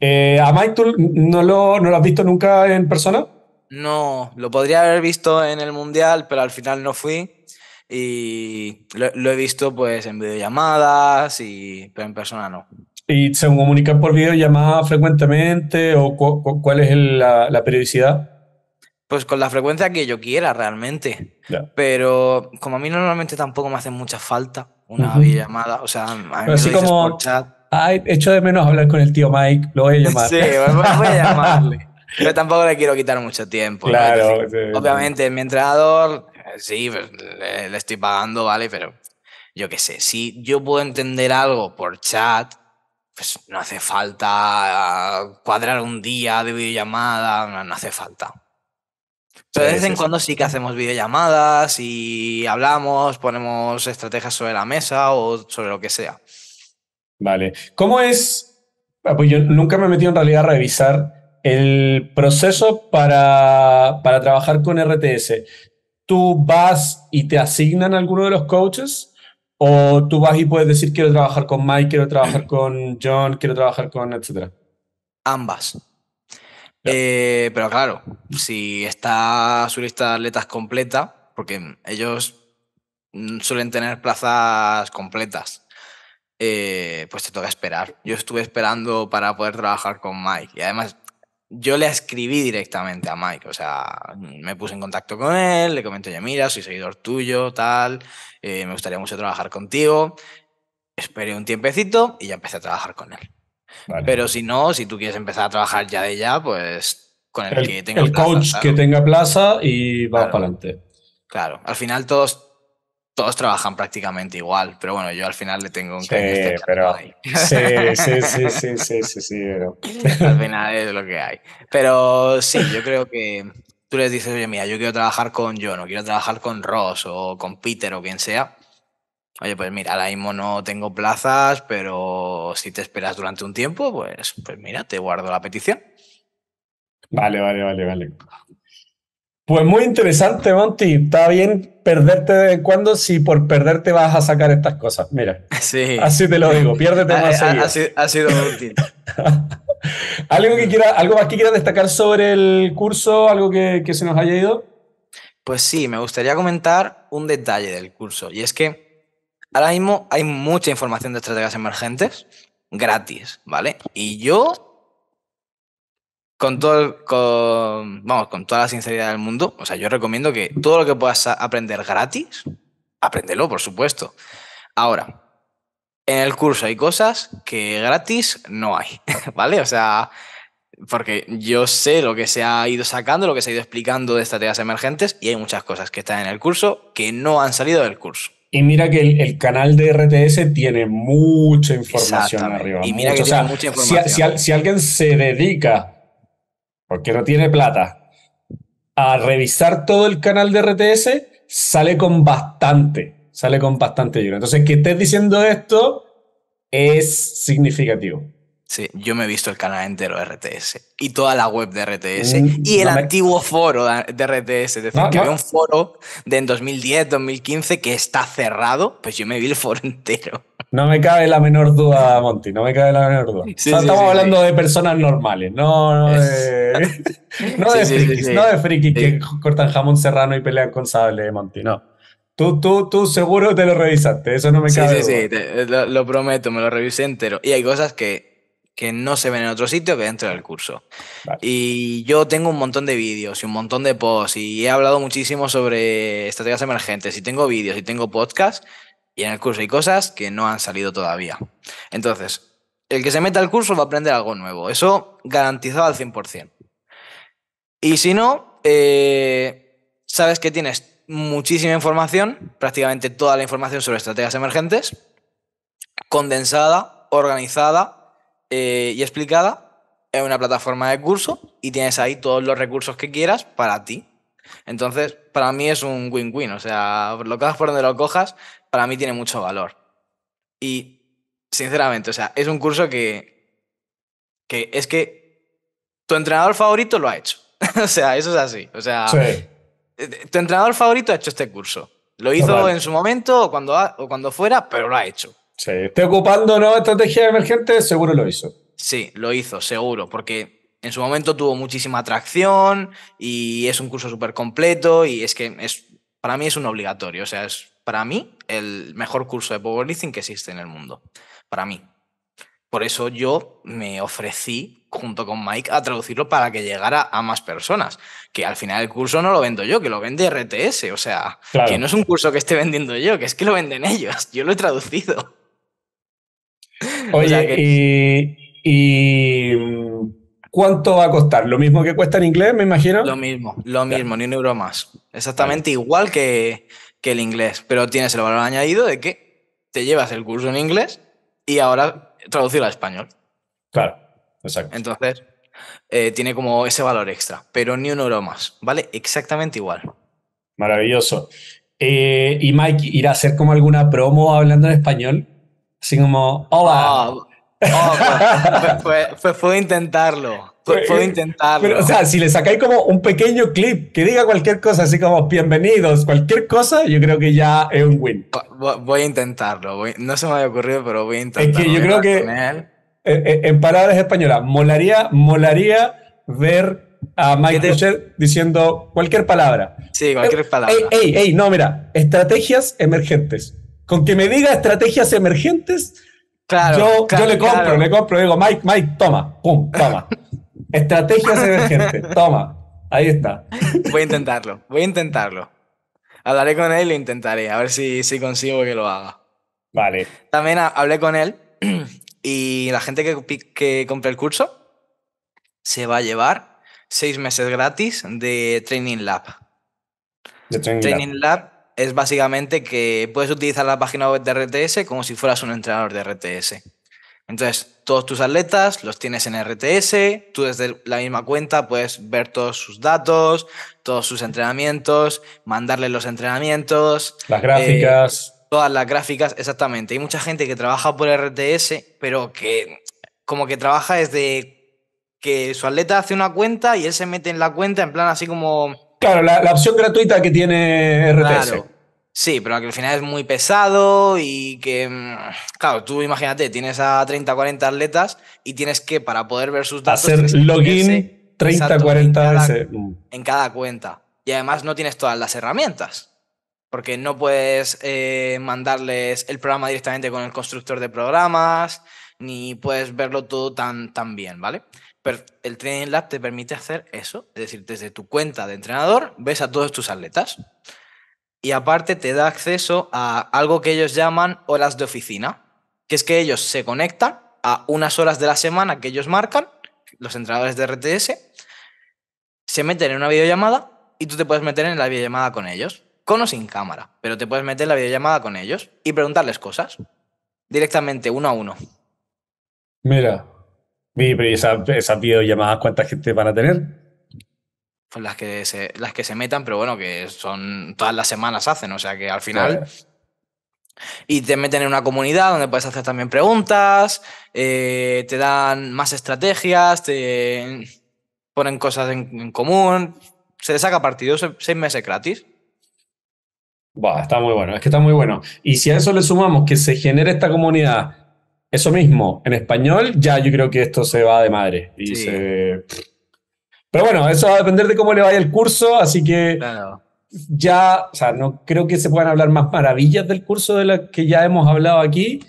Eh, ¿A Mike no lo, no lo has visto nunca en persona? No, lo podría haber visto en el Mundial, pero al final no fui y lo, he visto pues en videollamadas, y, pero en persona no. ¿Y se comunican por videollamada frecuentemente o cuál es la, periodicidad? Pues con la frecuencia que yo quiera realmente. Pero como a mí normalmente tampoco me hace mucha falta una videollamada, o sea, a mí así como, chat. Ay, echo de menos hablar con el tío Mike, lo voy a llamar. sí, voy a llamarle. pero tampoco le quiero quitar mucho tiempo. Claro. Obviamente, mi entrenador sí, pues, le, estoy pagando, ¿vale? Pero yo qué sé, si yo puedo entender algo por chat, pues no hace falta ah, cuadrar un día de videollamada, no, hace falta. Pero de vez en cuando sí que hacemos videollamadas y hablamos, ponemos estrategias sobre la mesa o sobre lo que sea. Vale. ¿Cómo es? Ah, pues yo nunca me he metido en realidad a revisar el proceso para, para trabajar con RTS tú vas y te asignan a alguno de los coaches o tú vas y puedes decir quiero trabajar con Mike, quiero trabajar con John, quiero trabajar con etcétera? Ambas. Eh, pero claro, si está su lista de atletas completa, porque ellos suelen tener plazas completas, eh, pues te toca esperar. Yo estuve esperando para poder trabajar con Mike y además yo le escribí directamente a Mike, o sea, me puse en contacto con él, le comenté, ya mira, soy seguidor tuyo, tal, eh, me gustaría mucho trabajar contigo. Esperé un tiempecito y ya empecé a trabajar con él. Pero si no, si tú quieres empezar a trabajar ya de ya, pues con el, que tenga el coach que tenga plaza y va para adelante. Claro, al final todos todos trabajan prácticamente igual, pero bueno, yo al final le tengo un que pero, sí, sí, sí, sí, sí, sí, sí pero... Al final es lo que hay. Pero sí, yo creo que tú les dices, oye, mira, yo quiero trabajar con John, o quiero trabajar con Ross, o con Peter, o quien sea. Oye, pues mira, ahora mismo no tengo plazas, pero si te esperas durante un tiempo, pues, pues mira, te guardo la petición. Vale, vale, vale, vale. Pues muy interesante, Monty. Está bien perderte de vez en cuando si por perderte vas a sacar estas cosas. Mira, así te lo digo, piérdete más. Ha, ha, sido útil. ¿Algo, que quiera, ¿Algo más que quieras destacar sobre el curso? ¿Algo que, que se nos haya ido? Pues sí, me gustaría comentar un detalle del curso. Y es que ahora mismo hay mucha información de estrategias emergentes gratis, ¿vale? Y yo con todo vamos, con toda la sinceridad del mundo, o sea, yo recomiendo que todo lo que puedas aprender gratis, apréndelo, por supuesto. Ahora, en el curso hay cosas que gratis no hay, ¿vale? O sea, porque yo sé lo que se ha ido sacando, lo que se ha ido explicando de estrategias emergentes y hay muchas cosas que están en el curso que no han salido del curso. Y mira que el, canal de RTS tiene mucha información arriba. Y si alguien se dedica porque no tiene plata, a revisar todo el canal de RTS, sale con bastante, sale con bastante dinero. Entonces, que estés diciendo esto es significativo yo me he visto el canal entero de RTS y toda la web de RTS mm, y el antiguo foro de RTS. Es decir, que un foro de en 2010, 2015 que está cerrado, pues yo me vi el foro entero. No me cabe la menor duda, Monty, no me cabe la menor duda. estamos hablando de personas normales, no, de, no de frikis, no de frikis que cortan jamón serrano y pelean con sable, Monty, no. Tú, tú, tú seguro te lo revisaste, eso no me cabe. Sí, sí, sí, lo prometo, me lo revisé entero. Y hay cosas que que no se ven en otro sitio que dentro del curso. Y yo tengo un montón de vídeos y un montón de posts y he hablado muchísimo sobre estrategias emergentes y tengo vídeos y tengo podcasts y en el curso hay cosas que no han salido todavía. Entonces, el que se meta al curso va a aprender algo nuevo, eso garantizado al 100%. Y si no, eh, sabes que tienes muchísima información, prácticamente toda la información sobre estrategias emergentes, condensada, organizada eh, y explicada. en una plataforma de curso y tienes ahí todos los recursos que quieras para ti. Entonces, para mí es un win-win. O sea, lo cojas por donde lo cojas, para mí tiene mucho valor. Y, sinceramente, o sea, es un curso que, que es que tu entrenador favorito lo ha hecho. o sea, eso es así. O sea, eh, tu entrenador favorito ha hecho este curso. Lo hizo en su momento o cuando, o cuando fuera, pero lo ha hecho. Sí, esté ocupando no estrategia emergente, seguro lo hizo. Sí, lo hizo, seguro, porque en su momento tuvo muchísima atracción y es un curso súper completo y es que es, para mí es un obligatorio, o sea, es para mí el mejor curso de powerlifting que existe en el mundo, para mí. Por eso yo me ofrecí junto con Mike a traducirlo para que llegara a más personas, que al final el curso no lo vendo yo, que lo vende RTS, o sea, que no es un curso que esté vendiendo yo, que es que lo venden ellos, yo lo he traducido. Oye, y, mm, cuánto va a costar? ¿Lo mismo que cuesta en inglés, me imagino? Lo mismo, lo mismo, ni un euro más. Exactamente igual que, el inglés, pero tienes el valor añadido de que te llevas el curso en inglés y ahora traducirlo a español. Claro, exacto. Entonces, eh, tiene como ese valor extra, pero ni un euro más, ¿vale? Exactamente igual. Maravilloso. Eh, ¿Y Mike irá a hacer como alguna promo hablando en español? Así como, hola. Ah, oh, pues, fue, fue, intentarlo. Fue, intentarlo. Pero, o sea, si le sacáis como un pequeño clip que diga cualquier cosa, así como bienvenidos, cualquier cosa, yo creo que ya es un win. Voy a intentarlo. no se me había ocurrido, pero voy a intentarlo. Es que yo creo que, en, palabras españolas, molaría, molaría ver a Mike te... diciendo cualquier palabra. Sí, cualquier eh, palabra. Ey, ey, ey, no, mira, estrategias emergentes. Con que me diga estrategias emergentes, claro, yo, le compro, le digo, Mike, Mike, toma, pum, toma. estrategias emergentes, toma. Ahí está. Voy a intentarlo, voy a intentarlo. Hablaré con él y lo intentaré, a ver si, si consigo que lo haga. Vale. También hablé con él y la gente que, que compre el curso se va a llevar seis meses gratis de Training Lab. De Training, Lab es básicamente que puedes utilizar la página web de RTS como si fueras un entrenador de RTS. Entonces, todos tus atletas los tienes en RTS, tú desde la misma cuenta puedes ver todos sus datos, todos sus entrenamientos, mandarles los entrenamientos. Las gráficas. Eh, todas las gráficas, exactamente. Hay mucha gente que trabaja por RTS, pero que como que trabaja desde que su atleta hace una cuenta y él se mete en la cuenta en plan así como Claro, la, opción gratuita que tiene RTS. Sí, pero que al final es muy pesado y que, mm, claro, tú imagínate, tienes a 30 40 atletas y tienes que, para poder ver sus datos... Hacer login 30 40 veces. En cada cuenta. Y además no tienes todas las herramientas, porque no puedes eh, mandarles el programa directamente con el constructor de programas, ni puedes verlo todo tan, tan bien, ¿vale? el Training Lab te permite hacer eso, es decir, desde tu cuenta de entrenador ves a todos tus atletas y aparte te da acceso a algo que ellos llaman horas de oficina, que es que ellos se conectan a unas horas de la semana que ellos marcan, los entrenadores de RTS, se meten en una videollamada y tú te puedes meter en la videollamada con ellos, con o sin cámara, pero te puedes meter en la videollamada con ellos y preguntarles cosas directamente uno a uno. Mira, y esas, esas videollamadas, ¿cuánta gente van a tener? Pues las que, se, las que se metan, pero bueno, que son todas las semanas hacen, o sea que al final... Y te meten en una comunidad donde puedes hacer también preguntas, eh, te dan más estrategias, te ponen cosas en, común, se le saca partido seis meses gratis. Buah, está muy bueno, es que está muy bueno. Y si a eso le sumamos que se genere esta comunidad eso mismo, en español ya yo creo que esto se va de madre. Pero bueno, eso va a depender de cómo le vaya el curso, así que ya, o sea, no creo que se puedan hablar más maravillas del curso de las que ya hemos hablado aquí.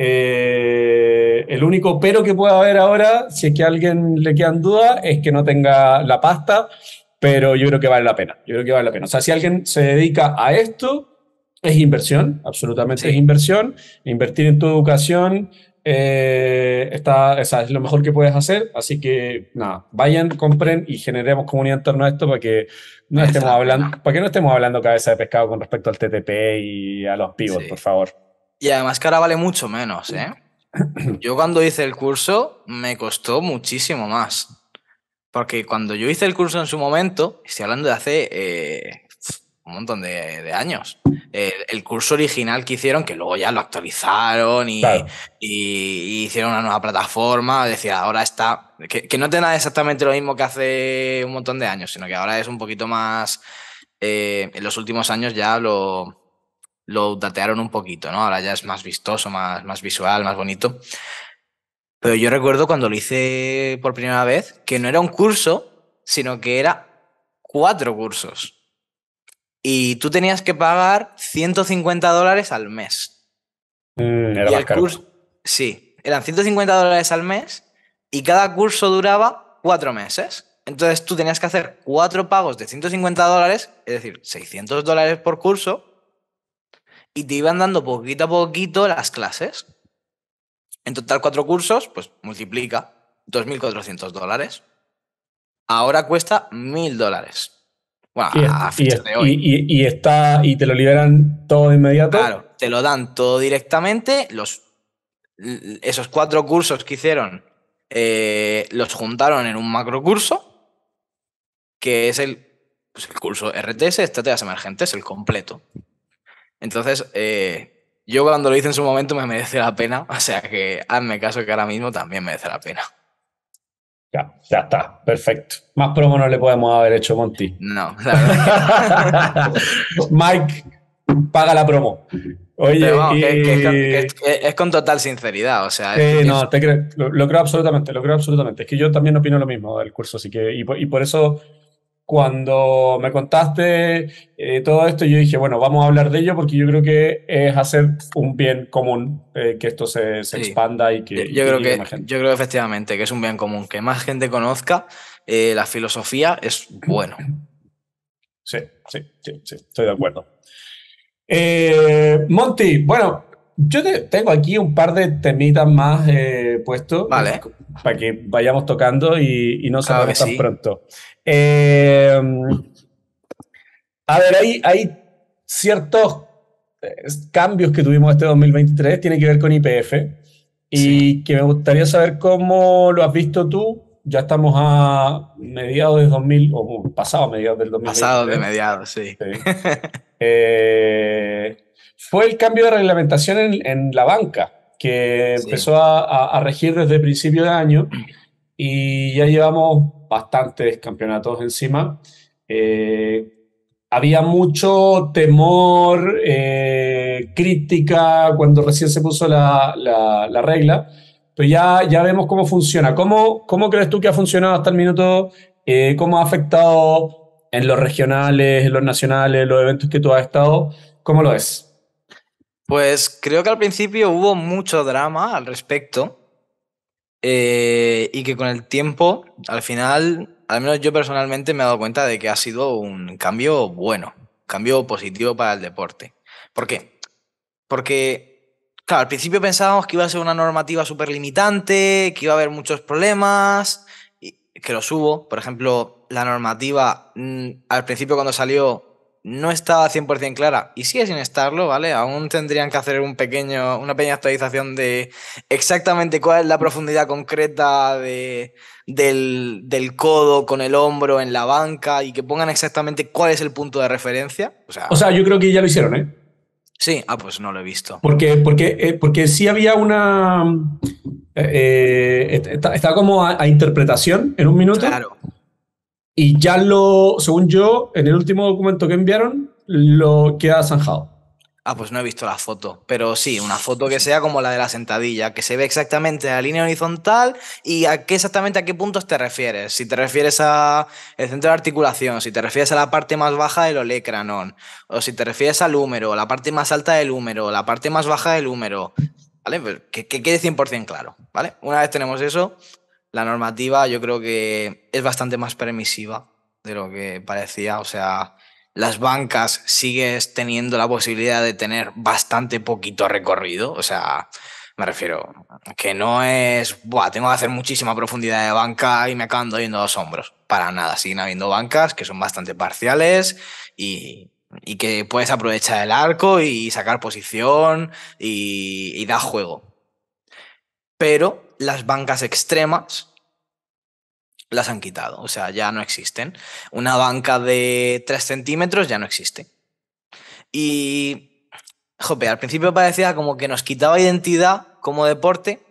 Eh, el único pero que pueda haber ahora, si es que a alguien le quedan dudas, es que no tenga la pasta, pero yo creo que vale la pena. Yo creo que vale la pena. O sea, si alguien se dedica a esto, es inversión, absolutamente es inversión. Invertir en tu educación, eh, está, esa es lo mejor que puedes hacer, así que nada, vayan, compren y generemos comunidad en torno a esto para que no estemos hablando, para no estemos hablando cabeza de pescado con respecto al TTP y a los pivots, por favor. Y además que ahora vale mucho menos, ¿eh? Yo cuando hice el curso me costó muchísimo más. Porque cuando yo hice el curso en su momento, estoy hablando de hace eh, un montón de, años. Eh, el, curso original que hicieron, que luego ya lo actualizaron y, hicieron una nueva plataforma, decía, ahora está, que, no tiene exactamente lo mismo que hace un montón de años, sino que ahora es un poquito más, eh, en los últimos años ya lo, lo datearon un poquito, ¿no? Ahora ya es más vistoso, más, más visual, más bonito. Pero yo recuerdo cuando lo hice por primera vez, que no era un curso, sino que era cuatro cursos y tú tenías que pagar 150 dólares al mes. Mm, curso, sí, eran 150 dólares al mes y cada curso duraba cuatro meses. Entonces tú tenías que hacer cuatro pagos de 150 dólares, es decir, 600 dólares por curso, y te iban dando poquito a poquito las clases. En total cuatro cursos, pues multiplica 2.400 dólares. Ahora cuesta 1.000 dólares y, está, y te lo liberan todo de inmediato. Claro, te lo dan todo directamente. Los, esos cuatro cursos que hicieron eh, los juntaron en un macro curso, que es el, pues, el curso RTS, Estrategias Emergentes, el completo. Entonces, eh, yo cuando lo hice en su momento me merece la pena, o sea que hazme caso que ahora mismo también merece la pena. Ya, ya está, perfecto. Más promo no le podemos haber hecho Monty. No, claro. Mike, paga la promo. Oye, es, con, total sinceridad, o sea. no, te creo, lo, creo absolutamente, lo creo absolutamente. Es que yo también opino lo mismo del curso, así que, y por eso cuando me contaste eh, todo esto, yo dije, bueno, vamos a hablar de ello porque yo creo que es hacer un bien común eh, que esto se, expanda y que... Yo, creo que, yo creo efectivamente que es un bien común, que más gente conozca eh, la filosofía es bueno. sí, sí, sí estoy de acuerdo. Monty, bueno, yo tengo aquí un par de temitas más eh, puestos vale. Eh, para que vayamos tocando y, no se claro tan pronto. Eh, a ver, hay, hay ciertos cambios que tuvimos este 2023, tiene que ver con IPF y que me gustaría saber cómo lo has visto tú. Ya estamos a mediados de 2000, o pasado mediados del 2000. Pasado de mediados, sí. sí. eh, fue el cambio de reglamentación en, la banca, que empezó a, regir desde principio de año y ya llevamos bastantes campeonatos encima. Eh, había mucho temor, eh, crítica cuando recién se puso la, regla, pero ya, ya vemos cómo funciona. ¿Cómo, ¿Cómo crees tú que ha funcionado hasta el minuto? Eh, ¿Cómo ha afectado en los regionales, en los nacionales, los eventos que tú has estado? ¿Cómo lo ves? Pues creo que al principio hubo mucho drama al respecto eh, y que con el tiempo, al final, al menos yo personalmente me he dado cuenta de que ha sido un cambio bueno, cambio positivo para el deporte. ¿Por qué? Porque, claro, al principio pensábamos que iba a ser una normativa súper limitante, que iba a haber muchos problemas, y que los hubo. Por ejemplo, la normativa, mm, al principio cuando salió, no estaba 100% clara y sigue sin estarlo, ¿vale? Aún tendrían que hacer un pequeño, una pequeña actualización de exactamente cuál es la profundidad concreta de, del, codo con el hombro en la banca y que pongan exactamente cuál es el punto de referencia. O sea, o sea yo creo que ya lo hicieron, ¿eh? Sí, ah, pues no lo he visto. Porque, porque, eh, porque sí había una... Eh, eh, estaba está, como a interpretación en un minuto. Claro. Y ya lo, según yo, en el último documento que enviaron, lo queda zanjado. Ah, pues no he visto la foto, pero sí, una foto que sea como la de la sentadilla, que se ve exactamente la línea horizontal y a qué exactamente a qué puntos te refieres. Si te refieres a el centro de articulación, si te refieres a la parte más baja del olecranon, o si te refieres al húmero, la parte más alta del húmero, la parte más baja del húmero, ¿vale? Pues, que, que quede 100% claro, ¿vale? Una vez tenemos eso, la normativa yo creo que es bastante más permisiva de lo que parecía. O sea, las bancas sigues teniendo la posibilidad de tener bastante poquito recorrido. O sea, me refiero que no es, Buah, tengo que hacer muchísima profundidad de banca y me acaban doyendo los hombros. Para nada, siguen habiendo bancas que son bastante parciales y, que puedes aprovechar el arco y sacar posición y, dar juego. Pero las bancas extremas las han quitado, o sea, ya no existen. Una banca de 3 centímetros ya no existe. Y, jope, al principio parecía como que nos quitaba identidad como deporte,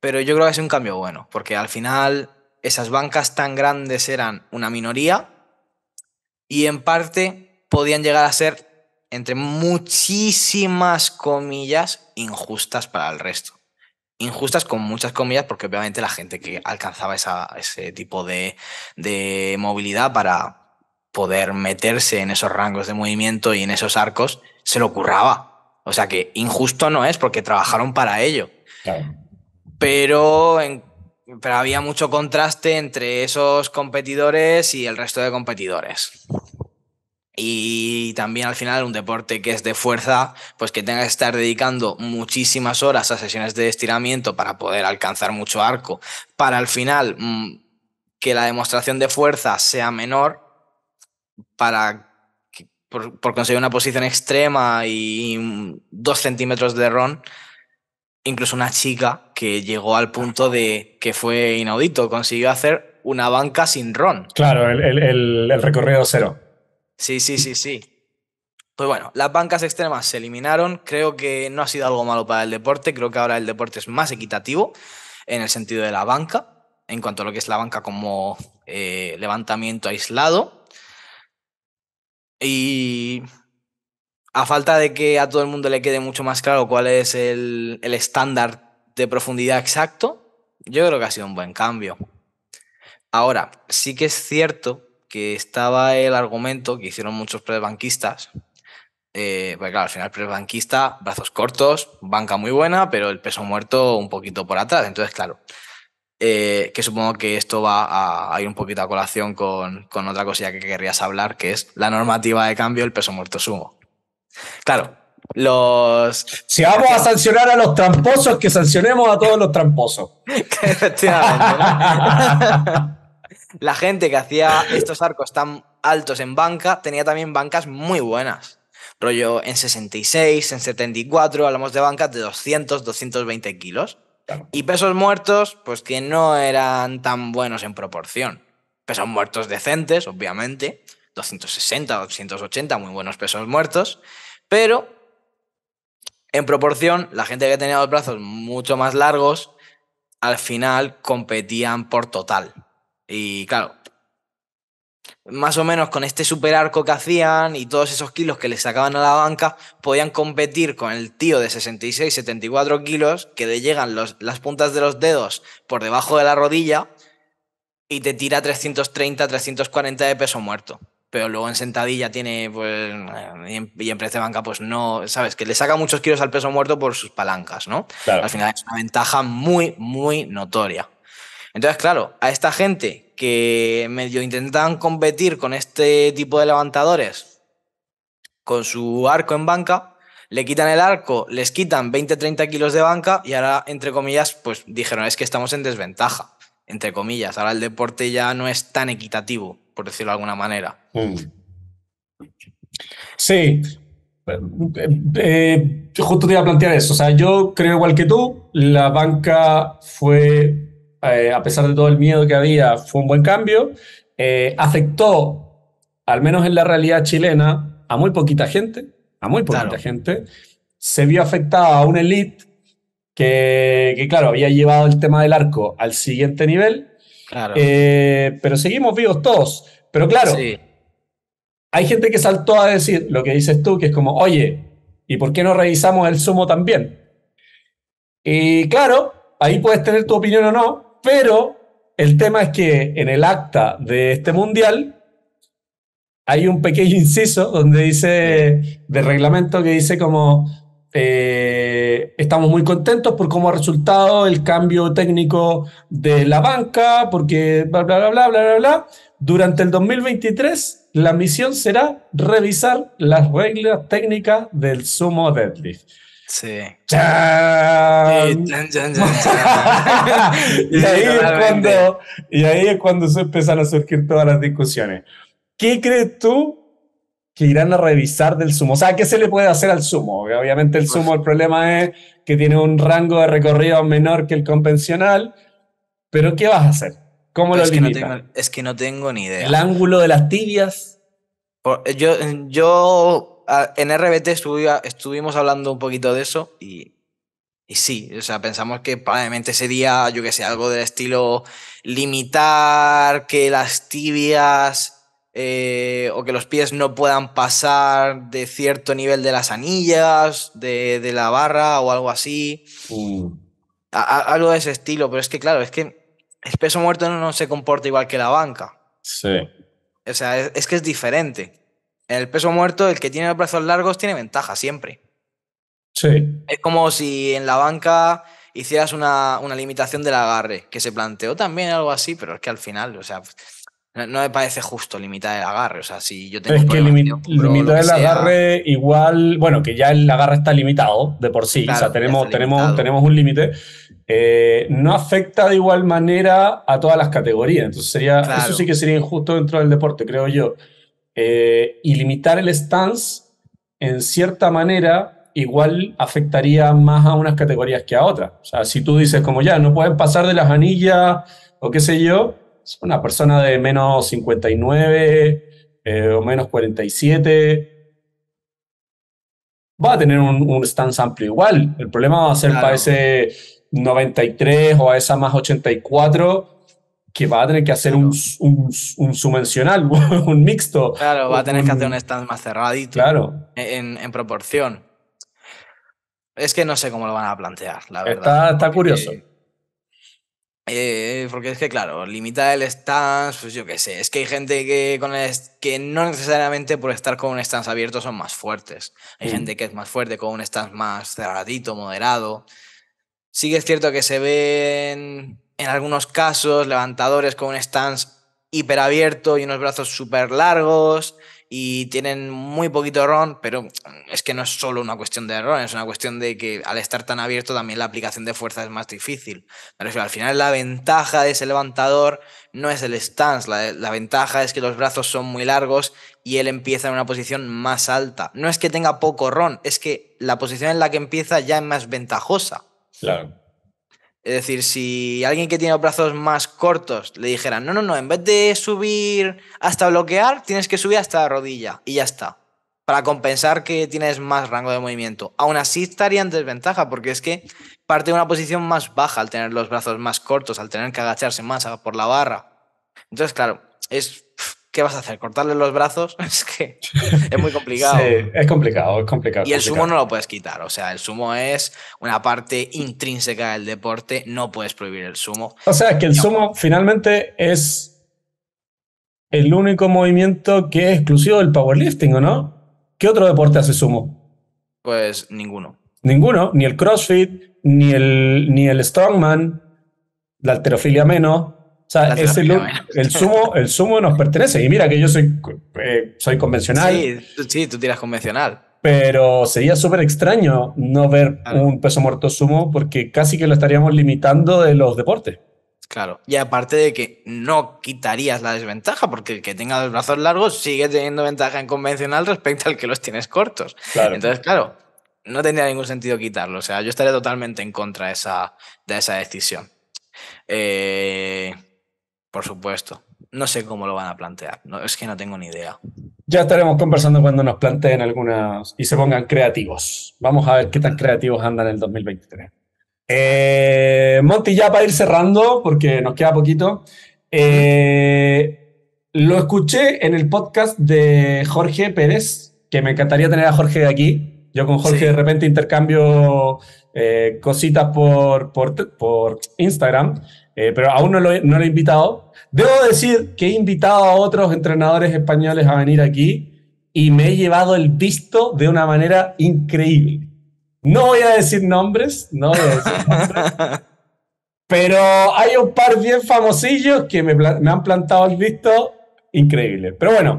pero yo creo que es un cambio bueno, porque al final esas bancas tan grandes eran una minoría y en parte podían llegar a ser, entre muchísimas comillas, injustas para el resto injustas con muchas comillas, porque obviamente la gente que alcanzaba ese tipo de, movilidad para poder meterse en esos rangos de movimiento y en esos arcos, se lo curraba. O sea que injusto no es porque trabajaron para ello. Pero, pero había mucho contraste entre esos competidores y el resto de competidores y también al final un deporte que es de fuerza, pues que tenga que estar dedicando muchísimas horas a sesiones de estiramiento para poder alcanzar mucho arco, para al final mm, que la demostración de fuerza sea menor, para por, conseguir una posición extrema y dos centímetros de ron, incluso una chica que llegó al punto de que fue inaudito, consiguió hacer una banca sin ron. Claro, el recorrido cero. Sí, sí, sí, sí. Pues bueno, las bancas extremas se eliminaron. Creo que no ha sido algo malo para el deporte. Creo que ahora el deporte es más equitativo en el sentido de la banca, en cuanto a lo que es la banca como eh, levantamiento aislado. Y a falta de que a todo el mundo le quede mucho más claro cuál es el, el estándar de profundidad exacto, yo creo que ha sido un buen cambio. Ahora, sí que es cierto que estaba el argumento que hicieron muchos prebanquistas, eh, porque claro, al final prebanquista, brazos cortos, banca muy buena, pero el peso muerto un poquito por atrás. Entonces, claro, eh, que supongo que esto va a, ir un poquito a colación con, con, otra cosilla que querrías hablar, que es la normativa de cambio del peso muerto sumo. Claro, los... Si vamos a sancionar a los tramposos, que sancionemos a todos los tramposos. Efectivamente. la gente que hacía estos arcos tan altos en banca tenía también bancas muy buenas. Rollo en 66, en 74, hablamos de bancas de 200, 220 kilos. Y pesos muertos, pues que no eran tan buenos en proporción. Pesos muertos decentes, obviamente. 260, 280, muy buenos pesos muertos. Pero en proporción, la gente que tenía los brazos mucho más largos, al final competían por total. Y claro, más o menos con este super arco que hacían y todos esos kilos que le sacaban a la banca, podían competir con el tío de 66, 74 kilos que le llegan las puntas de los dedos por debajo de la rodilla y te tira 330, 340 de peso muerto. Pero luego en sentadilla tiene, pues, y en, precio de banca, pues no, sabes, que le saca muchos kilos al peso muerto por sus palancas, ¿no? Al final es una ventaja muy, muy notoria. Entonces, claro, a esta gente que medio intentan competir con este tipo de levantadores con su arco en banca, le quitan el arco, les quitan 20-30 kilos de banca y ahora, entre comillas, pues dijeron, es que estamos en desventaja, entre comillas. Ahora el deporte ya no es tan equitativo, por decirlo de alguna manera. Mm. Sí, eh, eh, justo te iba a plantear eso. O sea, yo creo igual que tú, la banca fue eh, a pesar de todo el miedo que había, fue un buen cambio. Eh, afectó, al menos en la realidad chilena, a muy poquita gente, a muy poquita gente. Se vio afectada a una elite que, claro, había llevado el tema del arco al siguiente nivel. Claro. Eh, pero seguimos vivos todos. Pero claro, hay gente que saltó a decir lo que dices tú, que es como, oye, ¿y por qué no revisamos el sumo también? Y claro, ahí puedes tener tu opinión o no, pero el tema es que en el acta de este mundial hay un pequeño inciso donde dice, de reglamento, que dice como eh, estamos muy contentos por cómo ha resultado el cambio técnico de la banca, porque bla, bla, bla, bla, bla, bla, bla. Durante el 2023, la misión será revisar las reglas técnicas del sumo deadlift. Sí. y, ahí es cuando, y ahí es cuando se empiezan a surgir todas las discusiones. ¿Qué crees tú que irán a revisar del sumo? O sea, ¿qué se le puede hacer al sumo? Obviamente el pues sumo, el problema es que tiene un rango de recorrido menor que el convencional, pero ¿qué vas a hacer? ¿Cómo lo es que, no tengo, es que no tengo ni idea. El ángulo de las tibias. yo, yo Ah, en RBT estuvimos hablando un poquito de eso y, sí, o sea, pensamos que probablemente sería, yo que sé, algo del estilo limitar que las tibias eh, o que los pies no puedan pasar de cierto nivel de las anillas, de, la barra o algo así. Mm. algo de ese estilo, pero es que claro, es que el peso muerto no, se comporta igual que la banca. Sí. O sea, es que es diferente. En el peso muerto, el que tiene los brazos largos tiene ventaja siempre. Sí. Es como si en la banca hicieras una, una limitación del agarre, que se planteó también algo así, pero es que al final, o sea, no, me parece justo limitar el agarre. O sea, si yo tengo. Es que limitar el agarre igual. Bueno, que ya el agarre está limitado de por sí. o sea, tenemos, tenemos, tenemos un límite. Eh, no afecta de igual manera a todas las categorías. Entonces sería. Eso sí que sería injusto dentro del deporte, creo yo. Eh, y limitar el stance, en cierta manera, igual afectaría más a unas categorías que a otras. O sea, si tú dices como ya, no pueden pasar de las anillas o qué sé yo, una persona de menos 59 eh, o menos 47 va a tener un, un stance amplio igual. El problema va a ser para ese 93 o a esa más 84 que va a tener que hacer un, un, un, subvencional, un mixto. Claro, va a tener que hacer un stand más cerradito. Claro. En, proporción. Es que no sé cómo lo van a plantear, la verdad. Está, curioso. Eh, porque es que, claro, limitar el stand, pues yo qué sé. Es que hay gente que, con que no necesariamente por estar con un stand abierto son más fuertes. Hay mm. gente que es más fuerte con un stand más cerradito, moderado. Sí que es cierto que se ven en algunos casos levantadores con un stance hiper abierto y unos brazos súper largos y tienen muy poquito ron, pero es que no es solo una cuestión de ron, es una cuestión de que al estar tan abierto también la aplicación de fuerza es más difícil. Pero al final la ventaja de ese levantador no es el stance, la, la, ventaja es que los brazos son muy largos y él empieza en una posición más alta. No es que tenga poco ron, es que la posición en la que empieza ya es más ventajosa. Claro. Es decir, si alguien que tiene los brazos más cortos le dijeran, no, no, no, en vez de subir hasta bloquear, tienes que subir hasta la rodilla y ya está. Para compensar que tienes más rango de movimiento. Aún así estaría en desventaja porque es que parte de una posición más baja al tener los brazos más cortos, al tener que agacharse más por la barra. Entonces, claro, es ¿qué vas a hacer? ¿Cortarle los brazos? Es que es muy complicado. Sí, es complicado, es complicado. Y el sumo no lo puedes quitar, o sea, el sumo es una parte intrínseca del deporte, no puedes prohibir el sumo. O sea, que el sumo finalmente es el único movimiento que es exclusivo del powerlifting, ¿o no? ¿Qué otro deporte hace sumo? Pues ninguno. Ninguno, ni el CrossFit, ni el, ni el Strongman, la alterofilia menos. O sea, el, sumo, el sumo nos pertenece. Y mira que yo soy, eh, soy convencional. Sí, sí, tú tiras convencional. Pero sería súper extraño no ver un peso muerto sumo porque casi que lo estaríamos limitando de los deportes. Claro. Y aparte de que no quitarías la desventaja, porque el que tenga los brazos largos sigue teniendo ventaja en convencional respecto al que los tienes cortos. Claro. Entonces, claro, no tendría ningún sentido quitarlo. O sea, yo estaría totalmente en contra de esa, de esa decisión. Eh, por supuesto. No sé cómo lo van a plantear. No, es que no tengo ni idea. Ya estaremos conversando cuando nos planteen algunas y se pongan creativos. Vamos a ver qué tan creativos andan en el 2023. Eh, Monty, ya para ir cerrando, porque nos queda poquito. Eh, lo escuché en el podcast de Jorge Pérez, que me encantaría tener a Jorge aquí. Yo con Jorge de repente intercambio eh, cositas por, por, por Instagram. Eh, pero aún no lo, no he invitado. Debo decir que he invitado a otros entrenadores españoles a venir aquí y me he llevado el visto de una manera increíble. No voy a decir nombres, no voy a decir nombres, pero hay un par bien famosillos que me, han plantado el visto increíble. Pero bueno,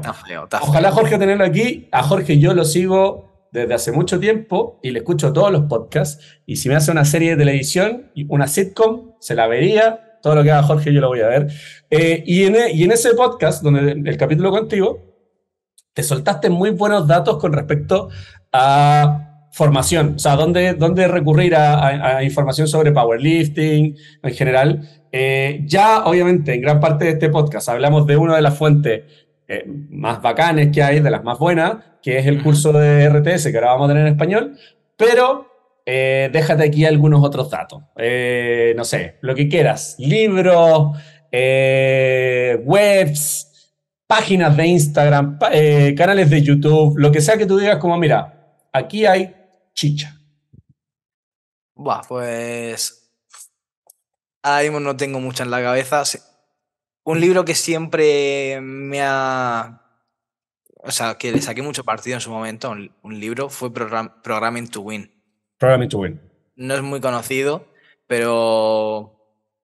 ojalá Jorge tenerlo aquí. A Jorge yo lo sigo desde hace mucho tiempo y le escucho todos los podcasts. Y si me hace una serie de televisión, una sitcom, se la vería todo lo que haga Jorge yo lo voy a ver. Eh, y, en, e, y, en, ese podcast, donde el, capítulo contigo, te soltaste muy buenos datos con respecto a formación, o sea, dónde, dónde recurrir a, información sobre powerlifting en general. Eh, ya, obviamente, en gran parte de este podcast hablamos de una de las fuentes eh, más bacanes que hay, de las más buenas, que es el curso de RTS que ahora vamos a tener en español, pero eh, déjate aquí algunos otros datos. Eh, no sé, lo que quieras. Libros, eh, webs, páginas de Instagram, canales de YouTube, lo que sea que tú digas como, mira, aquí hay chicha. Buah, pues... ahí no tengo mucha en la cabeza. Un libro que siempre me ha... O sea, que le saqué mucho partido en su momento, un, libro, fue Programming to Win ...Programming to Win... No es muy conocido, pero.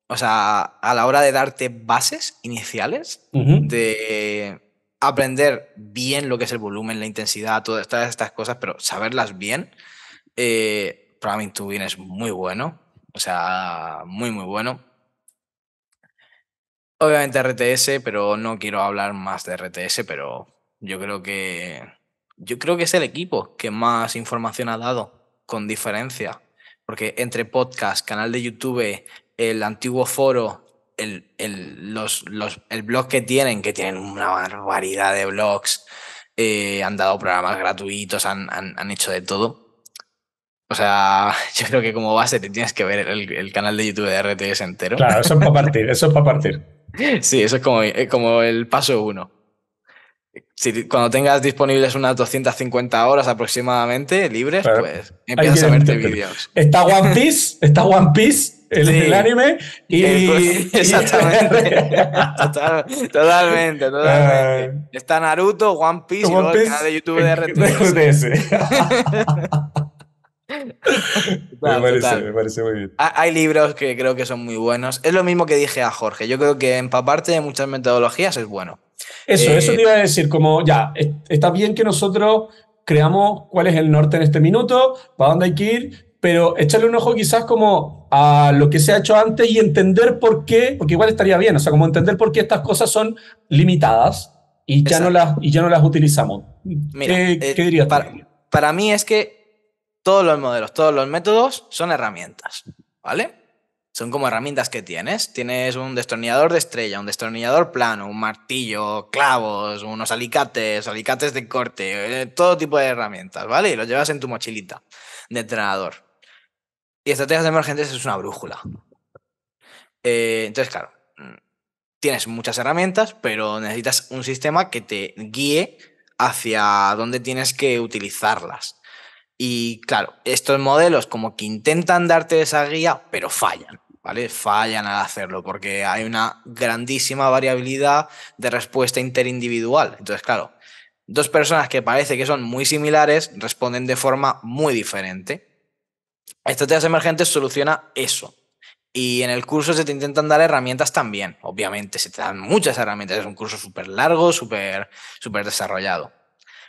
O sea, a la hora de darte bases iniciales, de aprender bien lo que es el volumen, la intensidad, todas estas cosas, pero saberlas bien, Programming to Win es muy bueno. O sea, muy, muy bueno. Obviamente RTS, pero no quiero hablar más de RTS, pero yo creo que yo creo que es el equipo que más información ha dado con diferencia. Porque entre podcast, canal de YouTube, el antiguo foro, el, el, los, los, el blog que tienen, que tienen una barbaridad de blogs, eh, han dado programas gratuitos, han, han, hecho de todo. O sea, yo creo que como base te tienes que ver el, el canal de YouTube de RTS entero. Claro, eso es para partir, eso es para partir. Sí, eso es como, eh, como el paso uno cuando tengas disponibles unas 250 horas aproximadamente libres, pues empiezas a verte vídeos. Está One Piece, está One Piece, el, anime, y. Exactamente. totalmente, totalmente. Ah. está Naruto, One Piece y el canal de YouTube de RTS. me, parece, muy bien. Hay libros que creo que son muy buenos. Es lo mismo que dije a Jorge. Yo creo que empaparte de muchas metodologías es bueno. Eso, eso eh, te iba a decir, como ya, está bien que nosotros creamos cuál es el norte en este minuto, para dónde hay que ir, pero echarle un ojo quizás como a lo que se ha hecho antes y entender por qué, porque igual estaría bien, o sea, como entender por qué estas cosas son limitadas y, ya no, las, y ya no las utilizamos. Eh, ¿Qué, dirías? Para, para mí es que todos los modelos, todos los métodos son herramientas, ¿vale? Son como herramientas que tienes. Tienes un destornillador de estrella, un destornillador plano, un martillo, clavos, unos alicates, alicates de corte, eh, todo tipo de herramientas, ¿vale? Y los llevas en tu mochilita de entrenador. Y estrategias de emergentes es una brújula. Eh, entonces, claro, mm, tienes muchas herramientas, pero necesitas un sistema que te guíe hacia dónde tienes que utilizarlas. Y claro, estos modelos como que intentan darte esa guía, pero fallan, ¿vale? Fallan al hacerlo porque hay una grandísima variabilidad de respuesta interindividual. Entonces, claro, dos personas que parece que son muy similares responden de forma muy diferente. Estrategias emergentes soluciona eso. Y en el curso se te intentan dar herramientas también, obviamente, se te dan muchas herramientas. Es un curso súper largo, súper super desarrollado.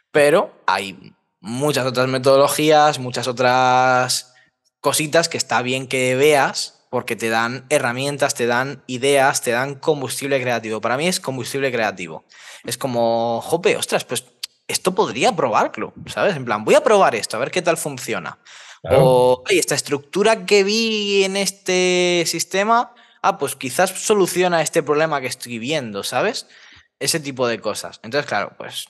Pero hay muchas otras metodologías, muchas otras cositas que está bien que veas porque te dan herramientas, te dan ideas, te dan combustible creativo. Para mí es combustible creativo. Es como, jope, ostras, pues esto podría probarlo, ¿sabes? En plan, voy a probar esto, a ver qué tal funciona. O, esta estructura que vi en este sistema, ah, pues quizás soluciona este problema que estoy viendo, ¿sabes? Ese tipo de cosas. Entonces, claro, pues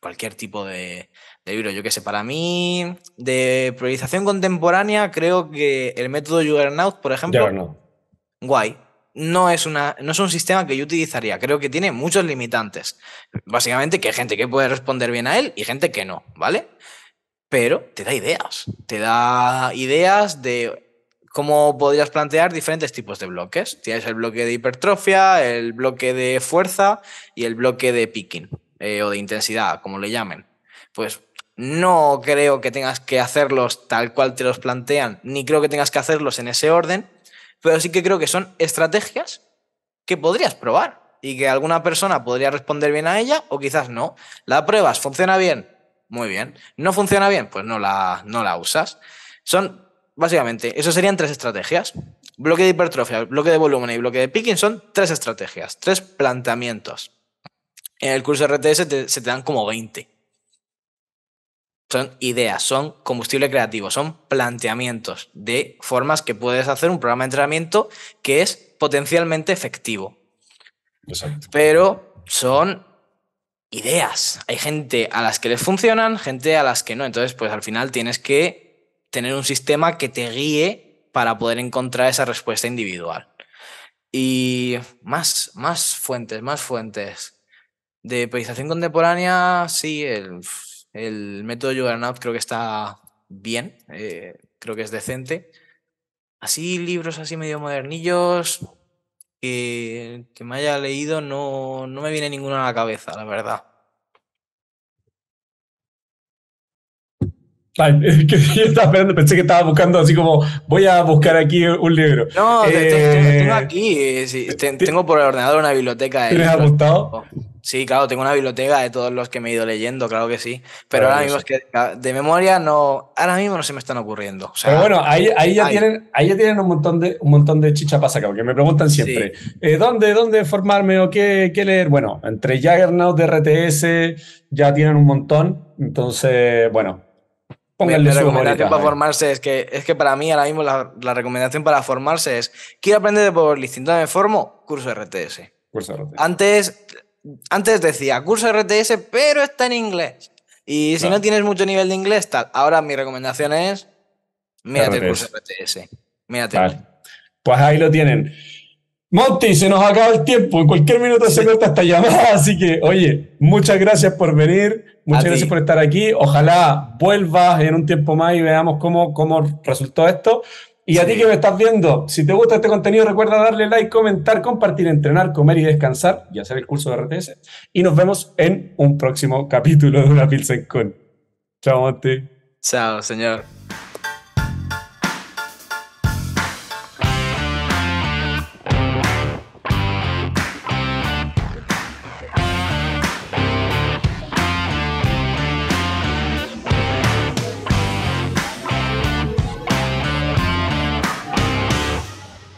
cualquier tipo de, libro. Yo qué sé, para mí, de priorización contemporánea, creo que el método Juggernaut, por ejemplo, guay. No es, una, no es un sistema que yo utilizaría. Creo que tiene muchos limitantes. Básicamente, que hay gente que puede responder bien a él y gente que no, ¿vale? Pero te da ideas. Te da ideas de cómo podrías plantear diferentes tipos de bloques. Tienes el bloque de hipertrofia, el bloque de fuerza y el bloque de picking eh, o de intensidad, como le llamen. Pues no creo que tengas que hacerlos tal cual te los plantean, ni creo que tengas que hacerlos en ese orden, pero sí que creo que son estrategias que podrías probar y que alguna persona podría responder bien a ella o quizás no. La pruebas, funciona bien, muy bien. No funciona bien, pues no la, no la usas. Son, básicamente, eso serían tres estrategias. Bloque de hipertrofia, bloque de volumen y bloque de picking son tres estrategias, tres planteamientos. En el curso de RTS se te dan como 20 son ideas, son combustible creativo, son planteamientos de formas que puedes hacer un programa de entrenamiento que es potencialmente efectivo. Pero son ideas. Hay gente a las que les funcionan, gente a las que no. Entonces, pues al final tienes que tener un sistema que te guíe para poder encontrar esa respuesta individual. Y más, más fuentes, más fuentes. De periodización contemporánea, sí, el el método Juggernaut creo que está bien, eh, creo que es decente. Así, libros así medio modernillos que, me haya leído, no, me viene ninguno a la cabeza, la verdad. pensé que estaba buscando así como, voy a buscar aquí un libro. No, tengo, eh, aquí, eh, tengo por el ordenador una biblioteca. ¿Tienes ha gustado? Sí, claro, tengo una biblioteca de todos los que me he ido leyendo, claro que sí. Pero ahora mismo es que ah, de memoria no, ahora mismo no se me están ocurriendo. pero bueno, ahí, ya tienen, ahí tienen un montón de un montón de chicha para sacar, que me preguntan siempre eh, ¿dónde, dónde formarme o qué, leer? Bueno, entre Jaggernaut de RTS ya tienen un montón. Entonces, bueno, la recomendación para formarse es que, es que para mí ahora mismo la, recomendación para formarse es quiero aprender de por ¿dónde me formo? Curso RTS. Curso RTS. Antes antes decía curso RTS, pero está en inglés. Y si no tienes mucho nivel de inglés, tal. Ahora mi recomendación es, mírate el curso RTS. Pues ahí lo tienen. Monty, se nos acaba el tiempo. En cualquier minuto se corta esta llamada. Así que, oye, muchas gracias por venir. Muchas gracias por estar aquí. Ojalá vuelvas en un tiempo más y veamos cómo, cómo resultó esto. Y a ti que me estás viendo, si te gusta este contenido, recuerda darle like, comentar, compartir, entrenar, comer y descansar y hacer el curso de RTS. Y nos vemos en un próximo capítulo de Una Pilsen Con. Chao, Chao, señor.